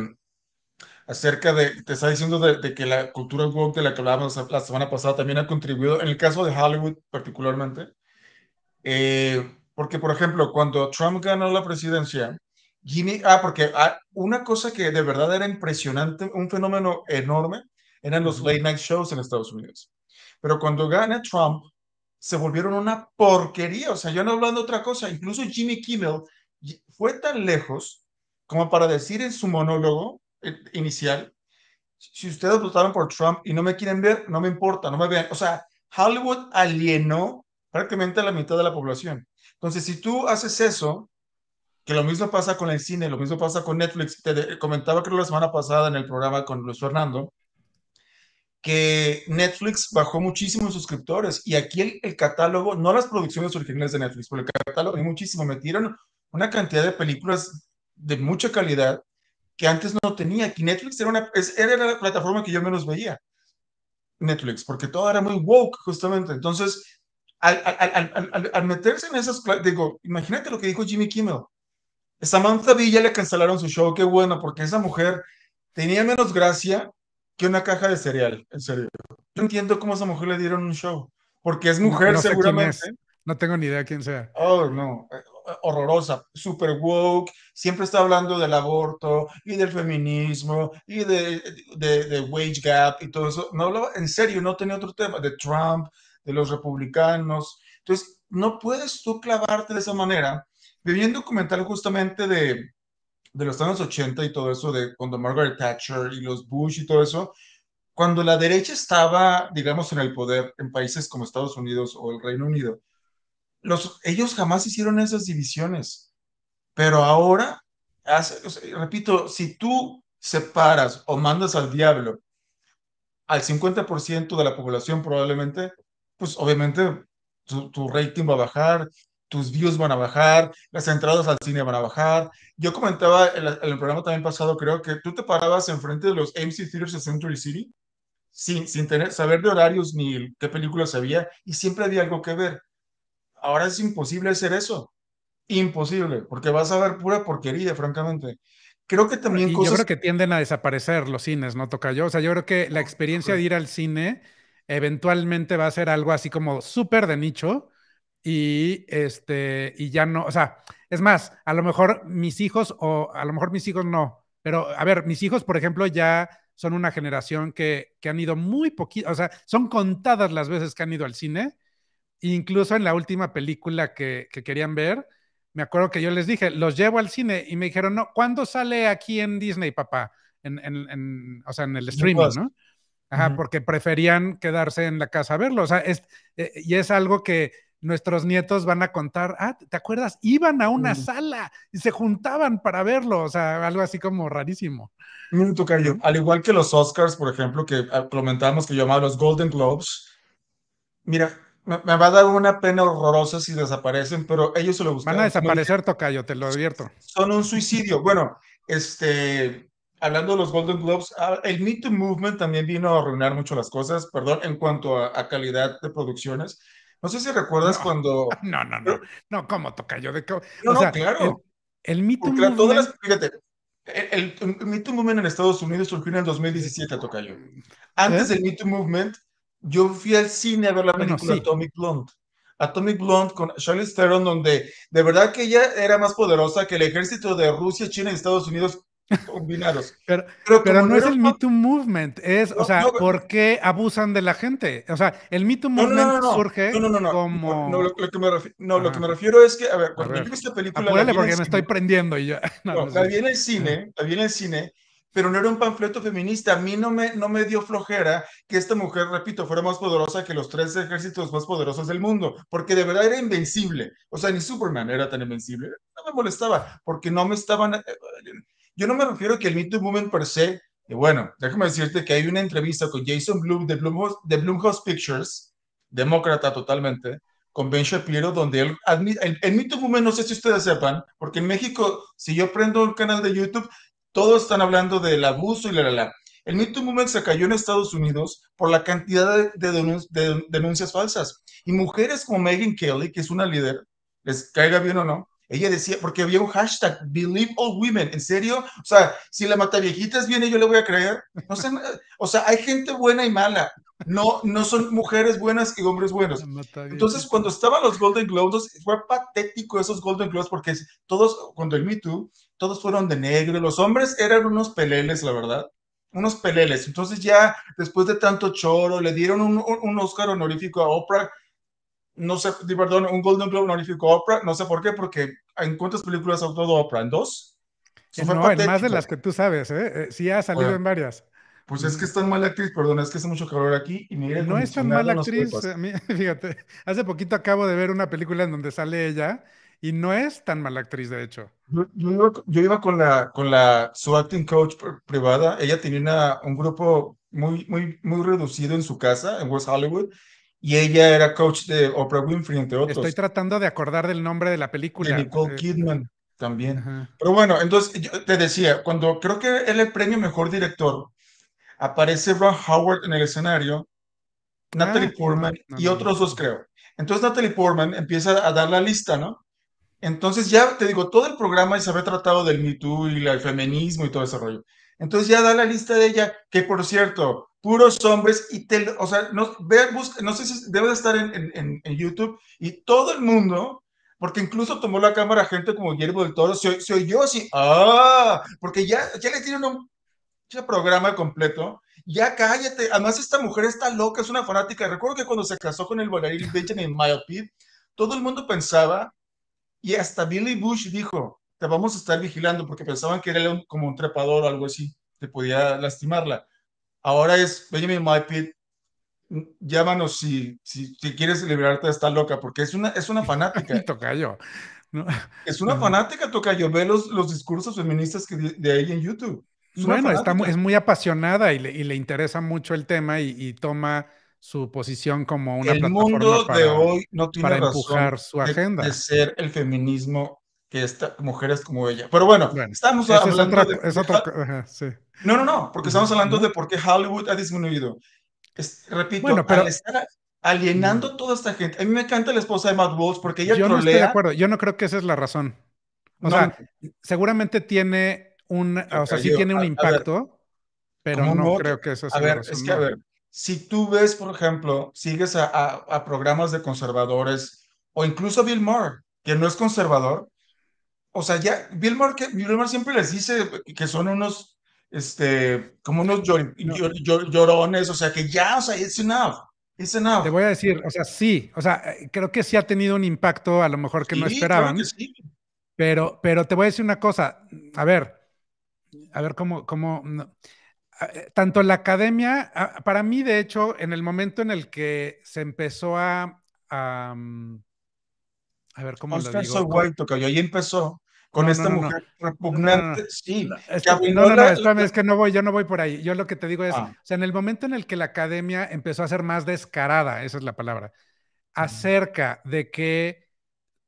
acerca de, te está diciendo de, que la cultura woke de la que hablábamos la semana pasada también ha contribuido, en el caso de Hollywood particularmente, eh, porque por ejemplo, cuando Trump ganó la presidencia, Jimmy, ah, porque ah, una cosa que de verdad era impresionante, un fenómeno enorme, eran los late night shows en Estados Unidos. Pero cuando gana Trump, se volvieron una porquería, o sea, yo no hablando otra cosa, incluso Jimmy Kimmel fue tan lejos como para decir en su monólogo inicial. Si ustedes votaron por Trump y no me quieren ver, no me importa, no me vean. O sea, Hollywood alienó prácticamente a la mitad de la población. Entonces, si tú haces eso, que lo mismo pasa con el cine, lo mismo pasa con Netflix, te comentaba creo la semana pasada en el programa con Luis Fernando, que Netflix bajó muchísimos suscriptores y aquí el, catálogo, no las producciones originales de Netflix, pero el catálogo hay muchísimo, metieron una cantidad de películas de mucha calidad que antes no tenía, que Netflix era, una, era la plataforma que yo menos veía, Netflix, porque todo era muy woke, justamente. Entonces, al, al, al, al meterse en esas, digo, imagínate lo que dijo Jimmy Kimmel. Samantha Villa le cancelaron su show, qué bueno, porque esa mujer tenía menos gracia que una caja de cereal, en serio. Yo entiendo cómo a esa mujer le dieron un show, porque es mujer seguramente. No tengo ni idea quién sea. Oh, no horrorosa, super woke, siempre está hablando del aborto y del feminismo y de, wage gap y todo eso. No hablaba en serio, no tenía otro tema, de Trump, de los republicanos. Entonces, no puedes tú clavarte de esa manera. Viví un documental justamente de, de los años 80 y todo eso, de cuando Margaret Thatcher y los Bush y todo eso, cuando la derecha estaba, digamos, en el poder en países como Estados Unidos o el Reino Unido, ellos jamás hicieron esas divisiones, pero ahora, repito, si tú separas o mandas al diablo al 50% de la población probablemente, pues obviamente tu, rating va a bajar, tus views van a bajar, las entradas al cine van a bajar. Yo comentaba en, el programa también pasado, creo que tú te parabas enfrente de los AMC Theaters de Century City sin, saber de horarios ni qué películas había y siempre había algo que ver ahora es imposible hacer eso. Imposible, porque vas a ver pura porquería, francamente. Creo que también Yo creo que tienden a desaparecer los cines, ¿no, toca yo? O sea, yo creo que la experiencia de ir al cine eventualmente va a ser algo así como súper de nicho y este, y ya no, o sea, es más, a lo mejor mis hijos o a lo mejor mis hijos no, pero a ver, mis hijos, por ejemplo, ya son una generación que, que han ido muy poquito, o sea, son contadas las veces que han ido al cine Incluso en la última película que, querían ver, me acuerdo que yo les dije, los llevo al cine y me dijeron, no, ¿cuándo sale aquí en Disney, papá? o sea, en el streaming, ¿no? Ajá, porque preferían quedarse en la casa a verlo. O sea, es, eh, y es algo que nuestros nietos van a contar, ah, ¿te acuerdas? Iban a una sala y se juntaban para verlo, o sea, algo así como rarísimo. al igual que los Oscars, por ejemplo, que ah, comentábamos que yo los Golden Globes, mira, me, va a dar una pena horrorosa si desaparecen, pero ellos se lo buscan. Van a desaparecer, Tocayo, te lo advierto. Son un suicidio. Bueno, este, hablando de los Golden Globes, ah, el Me Too Movement también vino a arruinar mucho las cosas, perdón, en cuanto a, calidad de producciones. No sé si recuerdas cuando. No, no, no. No, ¿cómo Tocayo? De No, claro. El, Me Too Movement. fíjate, el, Me Too Movement en Estados Unidos surgió en el 2017, Tocayo. Antes ¿Eh? del Me Too Movement yo fui al cine a ver la película Atomic Blonde. Atomic Blonde con Charlize Theron, donde de verdad que ella era más poderosa que el ejército de Rusia, China y Estados Unidos combinados. Pero, pero, no, es el Me Too Movement, es, o sea, ¿por qué abusan de la gente? O sea, el Me Too Movement surge como... No, lo, lo que me refiero, no, lo que me refiero es que, a ver, cuando yo vi esta película... Apúrale porque me estoy prendiendo y yo... No, la vi en el cine, la vi en el cine, pero no era un panfleto feminista. A mí no me, no me dio flojera que esta mujer, repito, fuera más poderosa que los tres ejércitos más poderosos del mundo, porque de verdad era invencible. O sea, ni Superman era tan invencible. No me molestaba, porque no me estaban... Eh, yo no me refiero a que el Me Too Movement per se, bueno, déjame decirte que hay una entrevista con Jason Blum de Blumhouse, de Pictures, demócrata totalmente, con Ben Shapiro, donde él admite, Me Too Woman, no sé si ustedes sepan, porque en México, si yo prendo un canal de YouTube, todos están hablando del abuso y la, la, El Me Too Movement se cayó en Estados Unidos por la cantidad de, denuncias falsas. Y mujeres como Megan Kelly, que es una líder, les caiga bien o no, ella decía, porque había un hashtag, Believe All Women, ¿en serio? O sea, si la mataviejitas viene, yo le voy a creer. No o sea, hay gente buena y mala. No, no son mujeres buenas y hombres buenos. Entonces, cuando estaban los Golden Globes, fue patético esos Golden Globes porque todos, cuando el Me Too, todos fueron de negro, los hombres eran unos peleles, la verdad, unos peleles. Entonces ya después de tanto choro, le dieron un, Oscar honorífico a Oprah, no sé, perdón, un Golden Globe honorífico a Oprah, no sé por qué, porque ¿en cuántas películas ha actuado Oprah? ¿En dos? en más de las que tú sabes, ¿eh? eh sí ha salido en varias. Pues es que es tan mala actriz, perdón, es que hace mucho calor aquí y No es tan mala actriz, fíjate, hace poquito acabo de ver una película en donde sale ella y no es tan mala actriz, de hecho. Yo, yo, iba, yo iba, con la, con la su acting coach privada, ella tenía una, un grupo muy, muy, muy reducido en su casa, en West Hollywood, y ella era coach de Oprah Winfrey, entre otros. Estoy tratando de acordar del nombre de la película. De Nicole eh, Kidman también. Pero bueno, entonces yo te decía, cuando creo que él el premio mejor director, aparece Ron Howard en el escenario, Natalie ah, Portman y otros dos creo. Entonces Natalie Portman empieza a dar la lista, ¿no? Entonces ya te digo, todo el programa se había tratado del Me Too y el feminismo y todo ese rollo. Entonces ya da la lista de ella, que por cierto, puros hombres y te, o sea, no, no sé si debe de estar en, YouTube y todo el mundo, porque incluso tomó la cámara gente como Guillermo del Toro, se, oyó así, ah, porque ya, ya le tienen un programa completo ya cállate. Además, esta mujer está loca, es una fanática. Recuerdo que cuando se casó con el bailarín Benjamin Mayapid, todo el mundo pensaba y hasta Billy Bush dijo, te vamos a estar vigilando porque pensaban que era como un trepador o algo así, te podía lastimarla. Ahora es Benjamin pit llámanos si, si, quieres liberarte de esta loca, porque es una, es una fanática. tocayo. No. Es una fanática, tocayo. Ve los, los discursos feministas que de, ahí en YouTube. Es bueno, es muy apasionada y le, interesa mucho el tema y toma su posición como una el mundo para, de hoy no tiene para empujar su agenda. De, ser el feminismo que está, mujeres como ella. Pero bueno, estamos hablando otra, de... No, no, no, porque estamos hablando de por qué Hollywood ha disminuido. repito, estar alienando toda esta gente. A mí me encanta la esposa de Matt Walsh porque ella yo no estoy de acuerdo. Yo no creo que esa es la razón. O sea, seguramente tiene un, o sea, sí tiene un impacto, pero no, creo que eso sea. A ver, es que a ver, si tú ves, por ejemplo, sigues a, a, programas de conservadores o incluso Bill Maher, que no es conservador, o sea, ya Bill Maher, que, Bill siempre les dice que son unos, este, como unos llorones, o sea, que ya, o sea, it's enough. It's enough. Te voy a decir, o sea, sí, o sea, creo que sí ha tenido un impacto a lo mejor que no esperaban. Pero, pero te voy a decir una cosa, a ver, a ver cómo, cómo, eh, tanto la academia, para mí de hecho, en el momento en el que se empezó a... a, mm, ver, ¿cómo lo digo? ahí empezó con esta mujer repugnante, sí. Es que, no, es que no voy, yo no voy por ahí. Yo lo que te digo es, ah. o sea, en el momento en el que la academia empezó a ser más descarada, esa es la palabra, acerca de que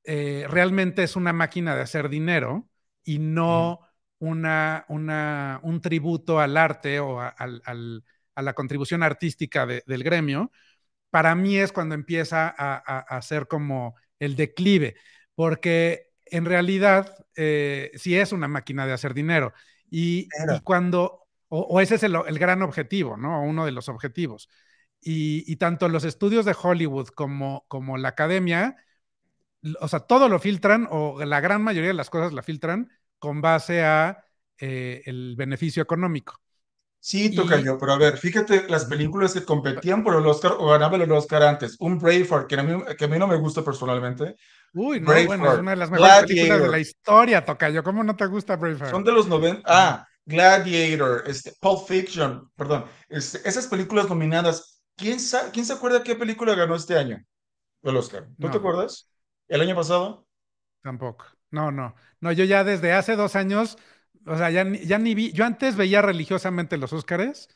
eh, realmente es una máquina de hacer dinero y no una, un tributo al arte o a, la contribución artística del gremio, para mí es cuando empieza a, ser como el declive, porque en realidad eh, sí es una máquina de hacer dinero. Y, cuando, o, ese es el, gran objetivo, ¿no? Uno de los objetivos. Y, tanto los estudios de Hollywood como, como la academia, o sea, todo lo filtran, o la gran mayoría de las cosas la filtran con base a eh, el beneficio económico. Sí, toca yo, pero a ver, fíjate las películas que competían por el Oscar o ganaban el Oscar antes. Un Braveheart, que a mí, que a mí no me gusta personalmente. Uy, no, bueno, es una de las mejores películas de la historia, Tocayo. ¿Cómo no te gusta Braveheart? Son de los 90. Ah, Gladiator, este, Pulp Fiction, perdón. Este, esas películas nominadas. ¿quién, ¿Quién se acuerda qué película ganó este año? El Oscar. ¿Tú no. te acuerdas? ¿El año pasado? Tampoco. No, no, no, yo ya desde hace dos años, o sea, ya, ya ni vi, yo antes veía religiosamente los Óscares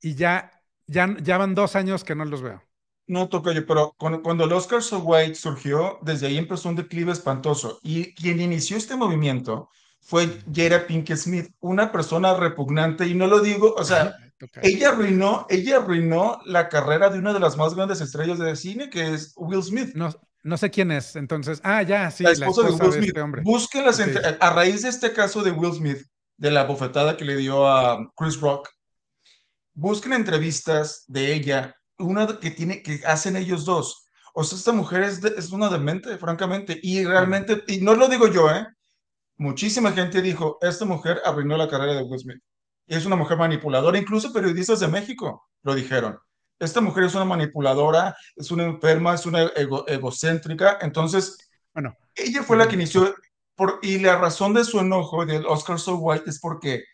y ya, ya, van dos años que no los veo. No, toca yo, pero cuando, el Oscar So White surgió, desde ahí empezó un declive espantoso. Y quien inició este movimiento fue Jera Pink Smith, una persona repugnante, y no lo digo, o sea, ella arruinó, ella arruinó la carrera de una de las más grandes estrellas de cine, que es Will Smith. No, no sé quién es, entonces. Ah, ya, sí. La esposa, de Will este Smith. hombre. a raíz de este caso de Will Smith, de la bofetada que le dio a um, Chris Rock. Busquen entrevistas de ella, una que, tiene, que hacen ellos dos. O sea, esta mujer es, es una demente, francamente. Y realmente, y no lo digo yo, ¿eh? Muchísima gente dijo, esta mujer arruinó la carrera de Will Smith. es una mujer manipuladora, incluso periodistas de México lo dijeron esta mujer es una manipuladora, es una enferma, es una egocéntrica. Entonces, bueno, ella fue la que mm. inició, por, y la razón de su enojo del Oscar So White es porque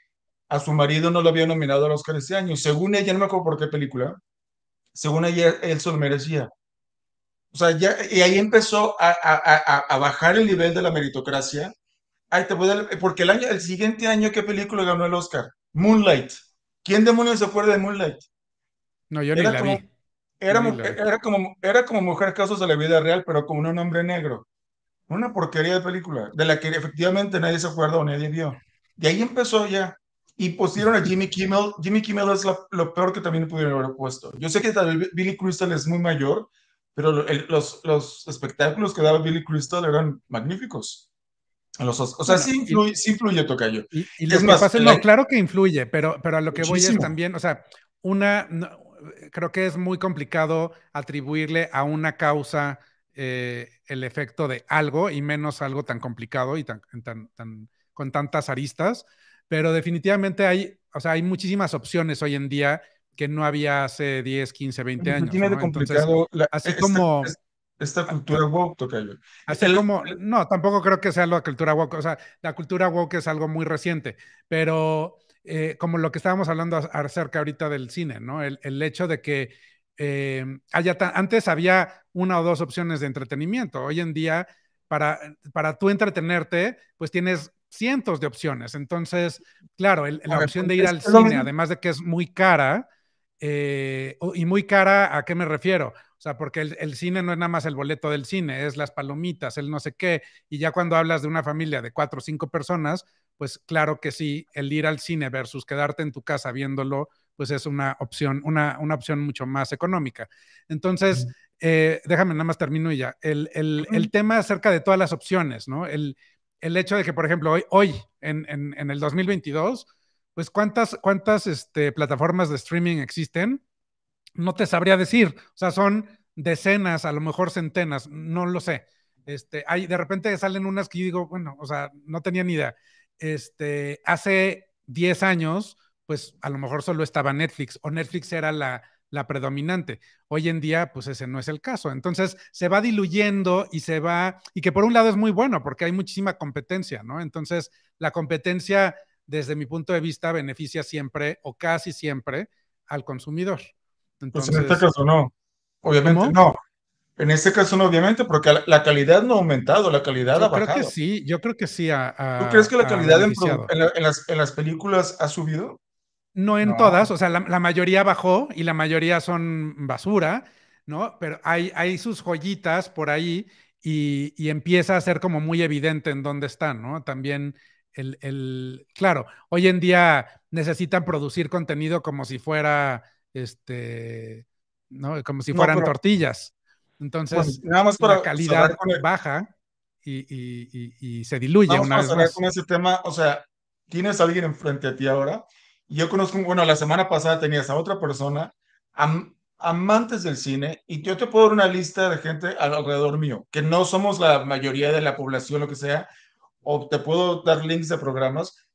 a su marido no lo había nominado al Oscar ese año. Según ella, no me acuerdo por qué película, según ella, él se lo merecía. O sea, ya, y ahí empezó a, bajar el nivel de la meritocracia. Ay, te voy porque el, año, el siguiente año, ¿qué película ganó el Oscar? Moonlight. ¿Quién demonios se acuerda de Moonlight? No, yo era ni la e vi. Era, era, como, era como Mujer Casos de la Vida Real, pero con un hombre negro. Una porquería de película, de la que efectivamente nadie se acuerda o nadie vio. De ahí empezó ya. Y pusieron a Jimmy Kimmel. Jimmy Kimmel es lo peor que también pudieron haber puesto. Yo sé que Billy Crystal es muy mayor, pero los, los espectáculos que daba Billy Crystal eran magníficos. o sea, sí, influye, Tocayo. Y, les claro que influye, pero, pero a lo que voy es también, o sea, una, creo que es muy complicado atribuirle a una causa eh, el efecto de algo y menos algo tan complicado y tan, tan, con tantas aristas, pero definitivamente hay, o sea, hay muchísimas opciones hoy en día que no había hace 10, 15, 20 años. Tiene de complicado así esta, como... Esta cultura woke, Así como, no, tampoco creo que sea la cultura woke, o sea, la cultura woke es algo muy reciente, pero eh, como lo que estábamos hablando acerca ahorita del cine, ¿no? El, hecho de que eh, antes había una o dos opciones de entretenimiento. Hoy en día, para, para tú entretenerte, pues tienes cientos de opciones. Entonces, claro, la opción de pues, ir al cine, además de que es muy cara, eh, y muy cara, ¿a qué me refiero? O sea, porque el, el, cine no es nada más el boleto del cine, es las palomitas, el no sé qué. Y ya cuando hablas de una familia de cuatro o cinco personas, pues claro que sí, el ir al cine versus quedarte en tu casa viéndolo, pues es una opción, una, opción mucho más económica. Entonces, eh, déjame, nada más termino y ya. El, tema acerca de todas las opciones, ¿no? El, hecho de que, por ejemplo, hoy, hoy en, el 2022, pues cuántas, cuántas este, plataformas de streaming existen, no te sabría decir. O sea, son decenas, a lo mejor centenas, no lo sé. Este, hay, de repente salen unas que yo digo, bueno, o sea, no tenía ni idea este, hace 10 años, pues a lo mejor solo estaba Netflix o Netflix era la, la predominante. Hoy en día, pues ese no es el caso. Entonces, se va diluyendo y se va, y que por un lado es muy bueno porque hay muchísima competencia, ¿no? Entonces, la competencia, desde mi punto de vista, beneficia siempre o casi siempre al consumidor. Entonces, pues, en este caso no. Obviamente no. En este caso no, obviamente, porque la calidad no ha aumentado, la calidad ha bajado. Creo que sí, yo creo que sí. ¿Tú crees que la calidad en, las, películas ha subido? No en todas, o sea, la, mayoría bajó y la mayoría son basura, ¿no? Pero hay, sus joyitas por ahí y, empieza a ser como muy evidente en dónde están, ¿no? También el, claro, hoy en día necesitan producir contenido como si fuera, este, ¿no? Como si fueran tortillas. Entonces, pues, para la calidad baja y, y, y, se diluye una vez más. con ese tema, o sea, tienes a alguien enfrente a ti ahora. Yo conozco, bueno, la semana pasada tenías a otra persona, amantes del cine, y yo te puedo dar una lista de gente alrededor mío, que no somos la mayoría de la población, lo que sea, o te puedo dar links de programas.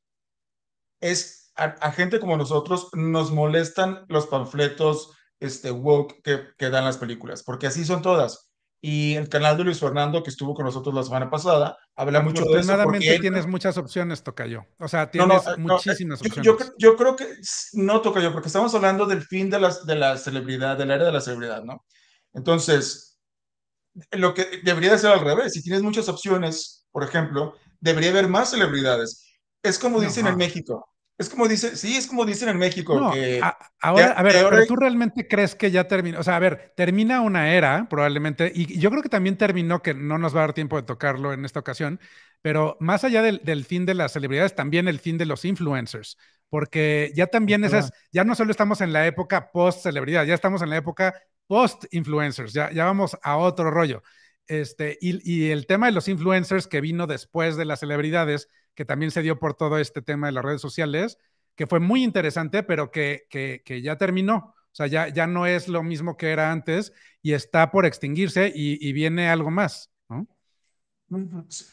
Es a gente como nosotros, nos molestan los panfletos, este, woke que, que dan las películas, porque así son todas. Y el canal de Luis Fernando, que estuvo con nosotros la semana pasada, habla mucho de eso. Porque tienes muchas opciones, Tocayo. O sea, tienes eh, muchísimas eh, opciones. Yo, creo que, no, Tocayo, porque estamos hablando del fin de, las, de la celebridad, del área de la celebridad, ¿no? Entonces, lo que debería de ser al revés. Si tienes muchas opciones, por ejemplo, debería haber más celebridades. Es como dicen en México, es como dice, sí, es como dicen en México. ahora, a ver, tú realmente crees que ya terminó, o sea, a ver, termina una era probablemente, y yo creo que también terminó, que no nos va a dar tiempo de tocarlo en esta ocasión, pero más allá del, fin de las celebridades, también el fin de los influencers, porque ya también esas, ya no solo estamos en la época post-celebridad, ya estamos en la época post-influencers, ya, ya vamos a otro rollo. Este, y, y el tema de los influencers que vino después de las celebridades, que también se dio por todo este tema de las redes sociales, que fue muy interesante, pero que, que, ya terminó. O sea, ya, ya no es lo mismo que era antes y está por extinguirse y, y viene algo más. ¿no?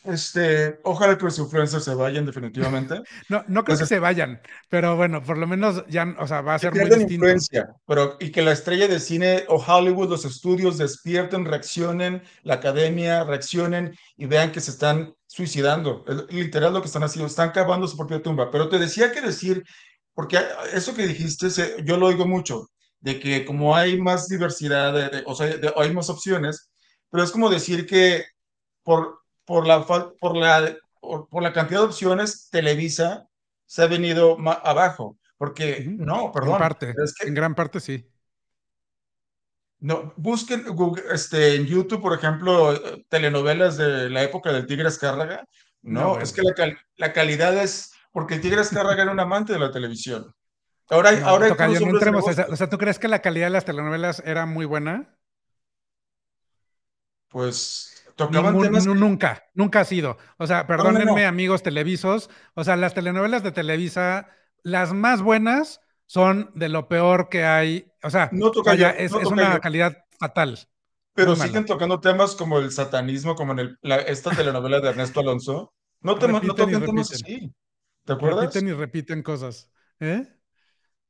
Este, ojalá que los influencers se vayan definitivamente. no, no creo que se vayan, pero bueno, por lo menos ya, o sea, va a ser muy distinto. Influencia, pero y que la estrella de cine o Hollywood, los estudios despierten, reaccionen, la academia reaccionen y vean que se están suicidando. Literal lo que están haciendo, están cavando su propia tumba. Pero te decía que decir, porque eso que dijiste, yo lo oigo mucho, de que como hay más diversidad, o sea, hay más opciones, pero es como decir que por por la, por la, por la cantidad de opciones, Televisa se ha venido abajo. Porque, no, perdón. En, gran parte sí. No, busquen este, en YouTube, por ejemplo, telenovelas de la época del Tigre Escárraga. No, es que la, calidad es. Porque el Tigre Escárraga era un amante de la televisión. Ahora, ahora o sea, ¿tú crees que la calidad de las telenovelas era muy buena? Pues Nunca, nunca ha sido. O sea, perdónenme, amigos televisos. O sea, las telenovelas de Televisa, las más buenas son de lo peor que hay. O sea, no toca es, una calidad fatal. Pero siguen tocando temas como el satanismo, como en esta telenovela de Ernesto Alonso. No, te, tocan temas así. ¿Te acuerdas? Repiten y repiten cosas. ¿eh?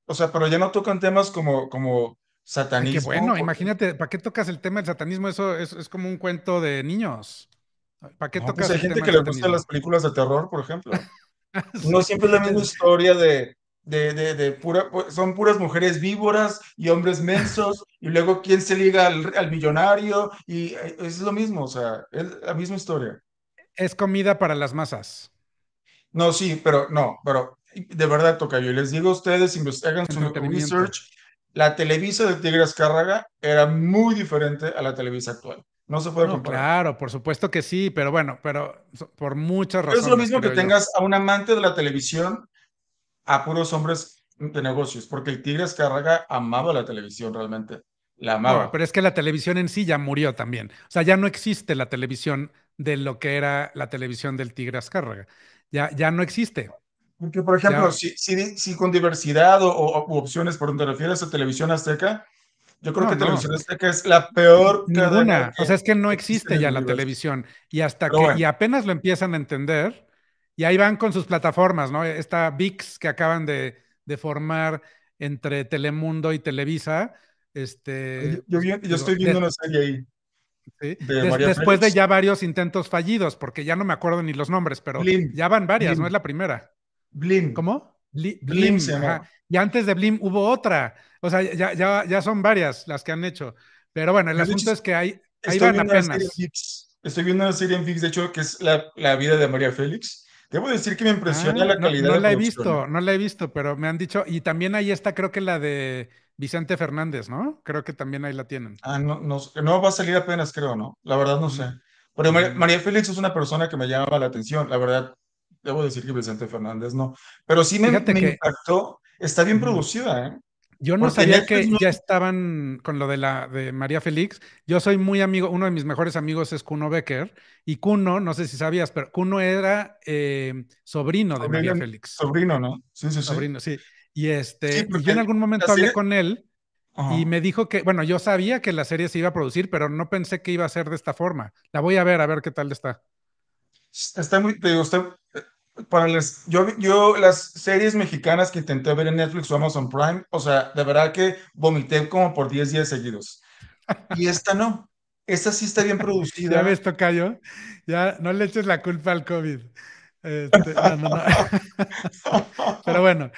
O sea, pero ya no tocan temas como, como satanismo. Qué bueno, imagínate, ¿para qué tocas el tema del satanismo? Eso es, como un cuento de niños. ¿Para qué no, pues hay gente que le gusta las películas de terror, por ejemplo. no siempre es la misma historia de, de, de, pura, son puras mujeres víboras y hombres mensos, y luego quién se liga al, millonario, y eh, es lo mismo, o sea, es la misma historia. Es comida para las masas. No, sí, pero no, pero de verdad, toca yo, les digo a ustedes, hagan su research, la Televisa de Tigre Azcárraga era muy diferente a la Televisa actual. No se puede comparar. Claro, por supuesto que sí, pero bueno, pero por muchas razones. es lo mismo que tengas a un amante de la televisión a puros hombres de negocios, porque el Tigre Azcárraga amaba la televisión realmente. La amaba. pero es que la televisión en sí ya murió también. O sea, ya no existe la televisión de lo que era la televisión del Tigre Azcárraga. Ya, ya no existe. Porque, por ejemplo, si, con diversidad o, opciones, por donde refieres a televisión azteca, yo creo que televisión azteca es la peor. Ninguna. o sea, es que no existe, ya la televisión. Y hasta que, y apenas lo empiezan a entender, y ahí van con sus plataformas, ¿no? Esta VIX que acaban de, formar entre Telemundo y Televisa. Este, yo, estoy viendo una serie ahí. después de ya varios intentos fallidos, porque ya no me acuerdo ni los nombres, pero ya van varias, no es la primera. Blim. ¿Cómo? Blim, se Y antes de Blim hubo otra. O sea, ya, ya, ya son varias las que han hecho. Pero bueno, el asunto es que hay, ahí van apenas. Estoy viendo una serie en Fix, de hecho, que es la, vida de María Félix. Debo decir que me impresiona ah, la calidad. No, la, he visto, no la he visto, pero me han dicho. Y también ahí está, creo que la de Vicente Fernández, ¿no? Creo que también ahí la tienen. Ah, no, no, va a salir apenas, creo, ¿no? La verdad no mm. sé. Pero mm. María, Félix es una persona que me llamaba la atención, la verdad debo decir que Vicente Fernández no. Pero sí me, impactó. Está bien producida, ¿eh? Yo no sabía que ya estaban con lo de la de María Félix. Yo soy muy amigo, uno de mis mejores amigos es Kuno Becker. Y Kuno, no sé si sabías, pero Kuno era eh, sobrino de María Félix. Sobrino, ¿no? Sí, sí, sí. Sobrino, sí. Y este, yo en algún momento hablé con él y me dijo que, bueno, yo sabía que la serie se iba a producir, pero no pensé que iba a ser de esta forma. La voy a ver, a ver qué tal está. Está muy, te para las, yo, yo las series mexicanas que intenté ver en Netflix o Amazon Prime, o sea, de verdad que vomité como por 10 días seguidos. Y esta no. Esta sí está bien producida. Ya ves, Tocayo, ya no le eches la culpa al COVID. Este, no, no, Pero bueno,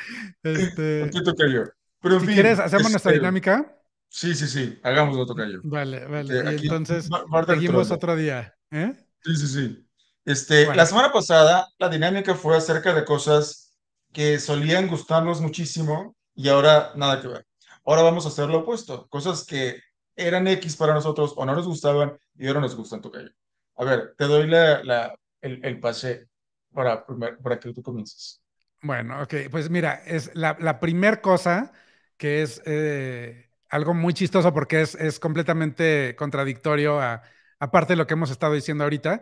este, Tocayo. quieres, hacemos nuestra este, dinámica. Sí, sí, sí, hagámoslo, Tocayo. Vale, vale. entonces, seguimos otro día. ¿eh? Sí, sí, sí. Este, La semana pasada la dinámica fue acerca de cosas que solían gustarnos muchísimo y ahora nada que ver. Ahora vamos a hacer lo opuesto, cosas que eran X para nosotros o no nos gustaban y ahora nos gustan, Tocayo. A ver, te doy la, el, el, pase para, para que tú comiences. Bueno, ok, pues mira, es la, la primer cosa que es eh, algo muy chistoso porque es, es completamente contradictorio a, aparte de lo que hemos estado diciendo ahorita,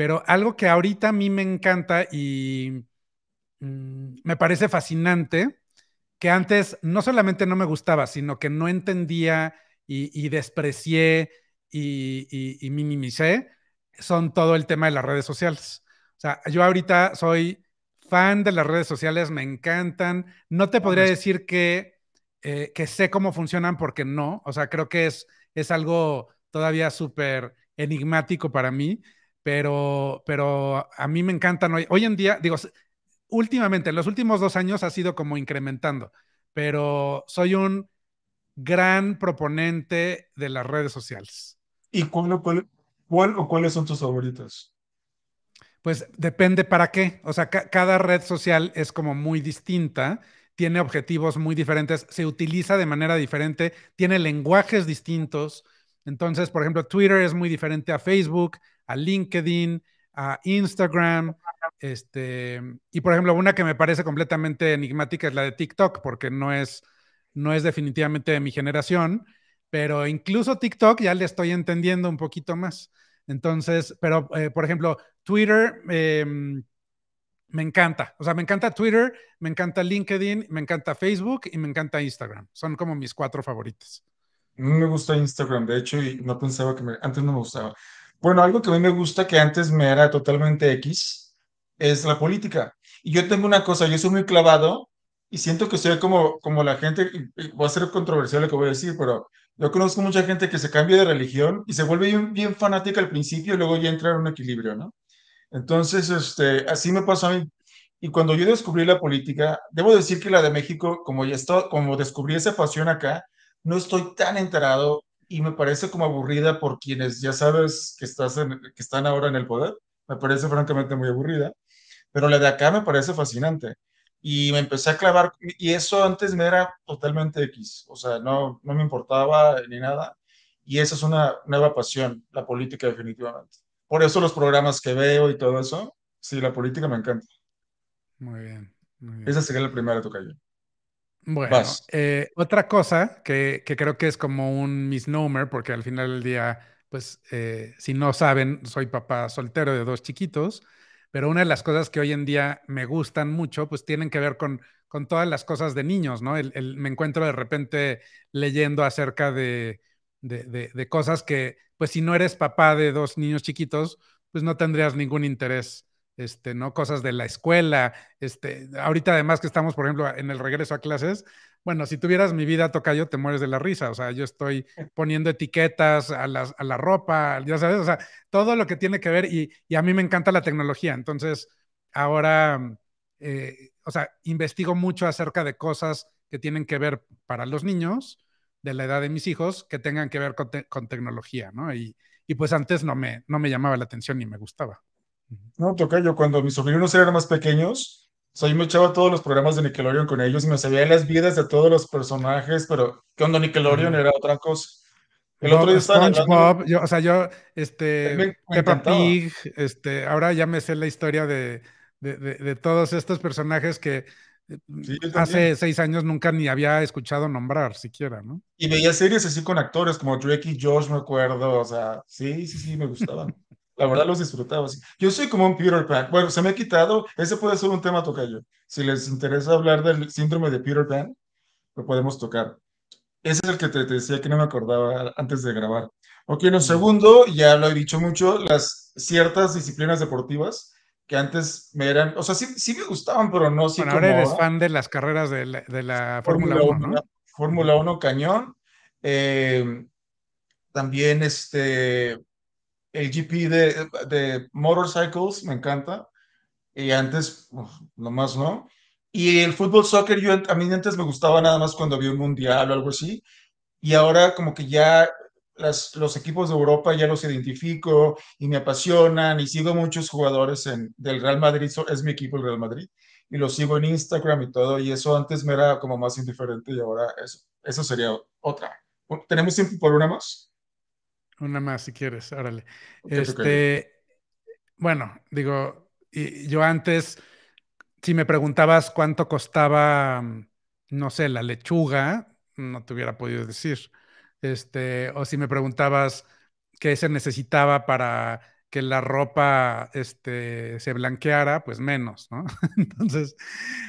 pero algo que ahorita a mí me encanta y mm, me parece fascinante, que antes no solamente no me gustaba, sino que no entendía y, desprecié y, minimicé, son todo el tema de las redes sociales. O sea, yo ahorita soy fan de las redes sociales, me encantan. No te podría decir que, eh, que sé cómo funcionan porque no. O sea, creo que es, es algo todavía súper enigmático para mí pero, pero a mí me encantan hoy, en día, digo, últimamente, en los últimos dos años ha sido como incrementando, pero soy un gran proponente de las redes sociales. ¿Y cuál o, cuáles son tus favoritos Pues depende para qué. O sea, cada red social es como muy distinta, tiene objetivos muy diferentes, se utiliza de manera diferente, tiene lenguajes distintos. Entonces, por ejemplo, Twitter es muy diferente a Facebook, a LinkedIn, a Instagram. Este, y por ejemplo, una que me parece completamente enigmática es la de TikTok, porque no es, no es definitivamente de mi generación, pero incluso TikTok ya le estoy entendiendo un poquito más. Entonces, pero eh, por ejemplo, Twitter em, me encanta. O sea, me encanta Twitter, me encanta LinkedIn, me encanta Facebook y me encanta Instagram. Son como mis cuatro favoritos. me gusta Instagram, de hecho, y no pensaba que me, antes no me gustaba, bueno, algo que a mí me gusta que antes me era totalmente X es la política. Y yo tengo una cosa, yo soy muy clavado y siento que soy como, como la gente, va a ser controversial lo que voy a decir, pero yo conozco mucha gente que se cambia de religión y se vuelve bien, fanática al principio y luego ya entra en un equilibrio, ¿no? Entonces, este, así me pasó a mí. Y cuando yo descubrí la política, debo decir que la de México, como, ya está, como descubrí esa pasión acá, no estoy tan enterado y me parece como aburrida por quienes ya sabes que, estás que están ahora en el poder. Me parece francamente muy aburrida, pero la de acá me parece fascinante. Y me empecé a clavar, y eso antes me era totalmente X, o sea, no, no me importaba ni nada. Y esa es una nueva pasión, la política definitivamente. Por eso los programas que veo y todo eso, sí, la política me encanta. Muy bien. Esa sería la primera tocayo. Bueno, eh, otra cosa que, creo que es como un misnomer, porque al final del día, pues eh, si no saben, soy papá soltero de dos chiquitos, pero una de las cosas que hoy en día me gustan mucho, pues tienen que ver con, todas las cosas de niños, ¿no? El, me encuentro de repente leyendo acerca de, de, cosas que, pues si no eres papá de dos niños chiquitos, pues no tendrías ningún interés este, ¿no? Cosas de la escuela, este, ahorita además que estamos, por ejemplo, en el regreso a clases, bueno, si tuvieras mi vida toca yo, te mueres de la risa, o sea, yo estoy poniendo etiquetas a, la ropa, ya sabes, o sea, todo lo que tiene que ver y, a mí me encanta la tecnología, entonces ahora, eh, o sea, investigo mucho acerca de cosas que tienen que ver para los niños de la edad de mis hijos que tengan que ver con, tecnología, ¿no? Y, pues antes no me, no me llamaba la atención ni me gustaba. No, toca yo cuando mis sobrinos eran más pequeños, o sea, yo me echaba todos los programas de Nickelodeon con ellos y me sabía las vidas de todos los personajes, pero cuando Nickelodeon era otra cosa. El otro día estaba SpongeBob, yo, o sea, yo, este, Pig, este, ahora ya me sé la historia de, todos estos personajes que eh, hace seis años nunca ni había escuchado nombrar siquiera, ¿no? Y veía series así con actores como Drake y Josh, me acuerdo, o sea, sí, sí, sí, me gustaban. La verdad los disfrutaba. así Yo soy como un Peter Pan. Bueno, se me ha quitado. Ese puede ser un tema tocayo. Si les interesa hablar del síndrome de Peter Pan, lo podemos tocar. Ese es el que te, decía que no me acordaba antes de grabar. Ok, en el segundo, ya lo he dicho mucho, las ciertas disciplinas deportivas que antes me eran, o sea, sí, sí me gustaban, pero no sí ahora eres ¿ah? fan de las carreras de la, Fórmula, 1, Fórmula 1 cañón. Eh, también este el GP de, de Motorcycles, me encanta. Y antes, nomás no. Y el fútbol soccer, yo, a mí antes me gustaba nada más cuando había un mundial o algo así. Y ahora como que ya los equipos de Europa ya los identifico y me apasionan y sigo muchos jugadores en, del Real Madrid, es mi equipo el Real Madrid, y lo sigo en Instagram y todo, y eso antes me era como más indiferente y ahora eso, eso sería otra. ¿Tenemos tiempo por una más? una más si quieres, órale. Este, bueno, digo, yo antes, si me preguntabas cuánto costaba, no sé, la lechuga, no te hubiera podido decir. Este, o si me preguntabas qué se necesitaba para que la ropa este, se blanqueara, pues menos, ¿no? Entonces,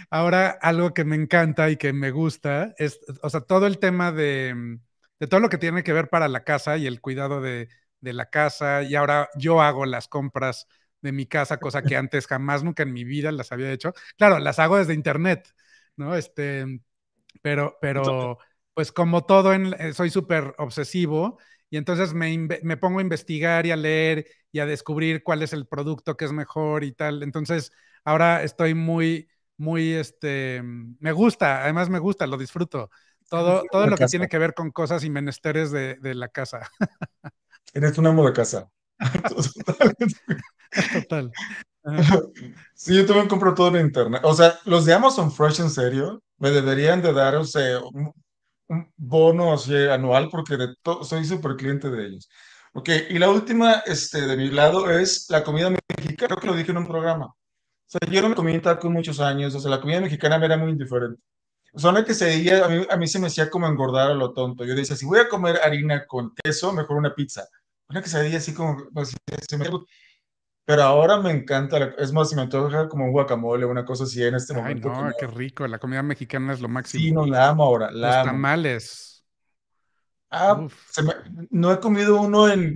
ahora algo que me encanta y que me gusta es, o sea, todo el tema de de todo lo que tiene que ver para la casa y el cuidado de, la casa. Y ahora yo hago las compras de mi casa, cosa que antes jamás, nunca en mi vida las había hecho. Claro, las hago desde internet, ¿no? Este, pero, pero, pues como todo, en, eh, soy súper obsesivo y entonces me, me, pongo a investigar y a leer y a descubrir cuál es el producto que es mejor y tal. Entonces, ahora estoy muy, muy, este, me gusta, además me gusta, lo disfruto. Todo, lo que tiene que ver con cosas y menesteres de, la casa. Eres un amo de casa. Total. Sí, yo también compro todo en internet. O sea, los de Amazon Fresh, en serio, me deberían de dar, o sea, un, bono así anual porque soy súper cliente de ellos. Ok, y la última este, de mi lado es la comida mexicana. Creo que lo dije en un programa. O sea, yo no me comí taco muchos años. O sea, la comida mexicana me era muy indiferente. Son que se veía, a mí, se me hacía como engordar a lo tonto. Yo decía, si voy a comer harina con queso, mejor una pizza. Una que así como... Así, pues, se Pero ahora me encanta, es más, me toca como un guacamole, una cosa así en este Ay, momento. No, qué rico, la comida mexicana es lo máximo. Sí, no, la amo ahora. Los tamales. Ah, no he comido uno en.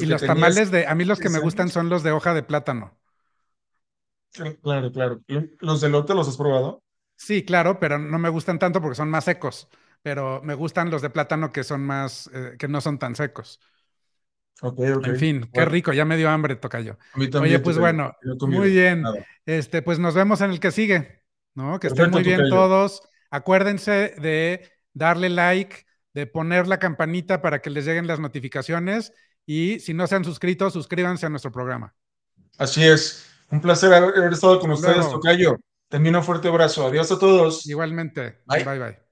y los tamales de. A mí los que me gustan son los de hoja de plátano. Claro, claro. ¿Los de lote los has probado? Sí, claro, pero no me gustan tanto porque son más secos. Pero me gustan los de plátano que son más, eh, que no son tan secos. Ok, En fin, qué rico, ya me dio hambre, tocayo. A Oye, pues bueno, muy bien. Este, pues nos vemos en el que sigue, ¿no? Que estén muy bien todos. Acuérdense de darle like, de poner la campanita para que les lleguen las notificaciones y si no se han suscrito, suscríbanse a nuestro programa. Así es. Un placer haber estado con ustedes, Tocayo. Termino un fuerte abrazo. Adiós a todos. Igualmente. Bye bye. bye.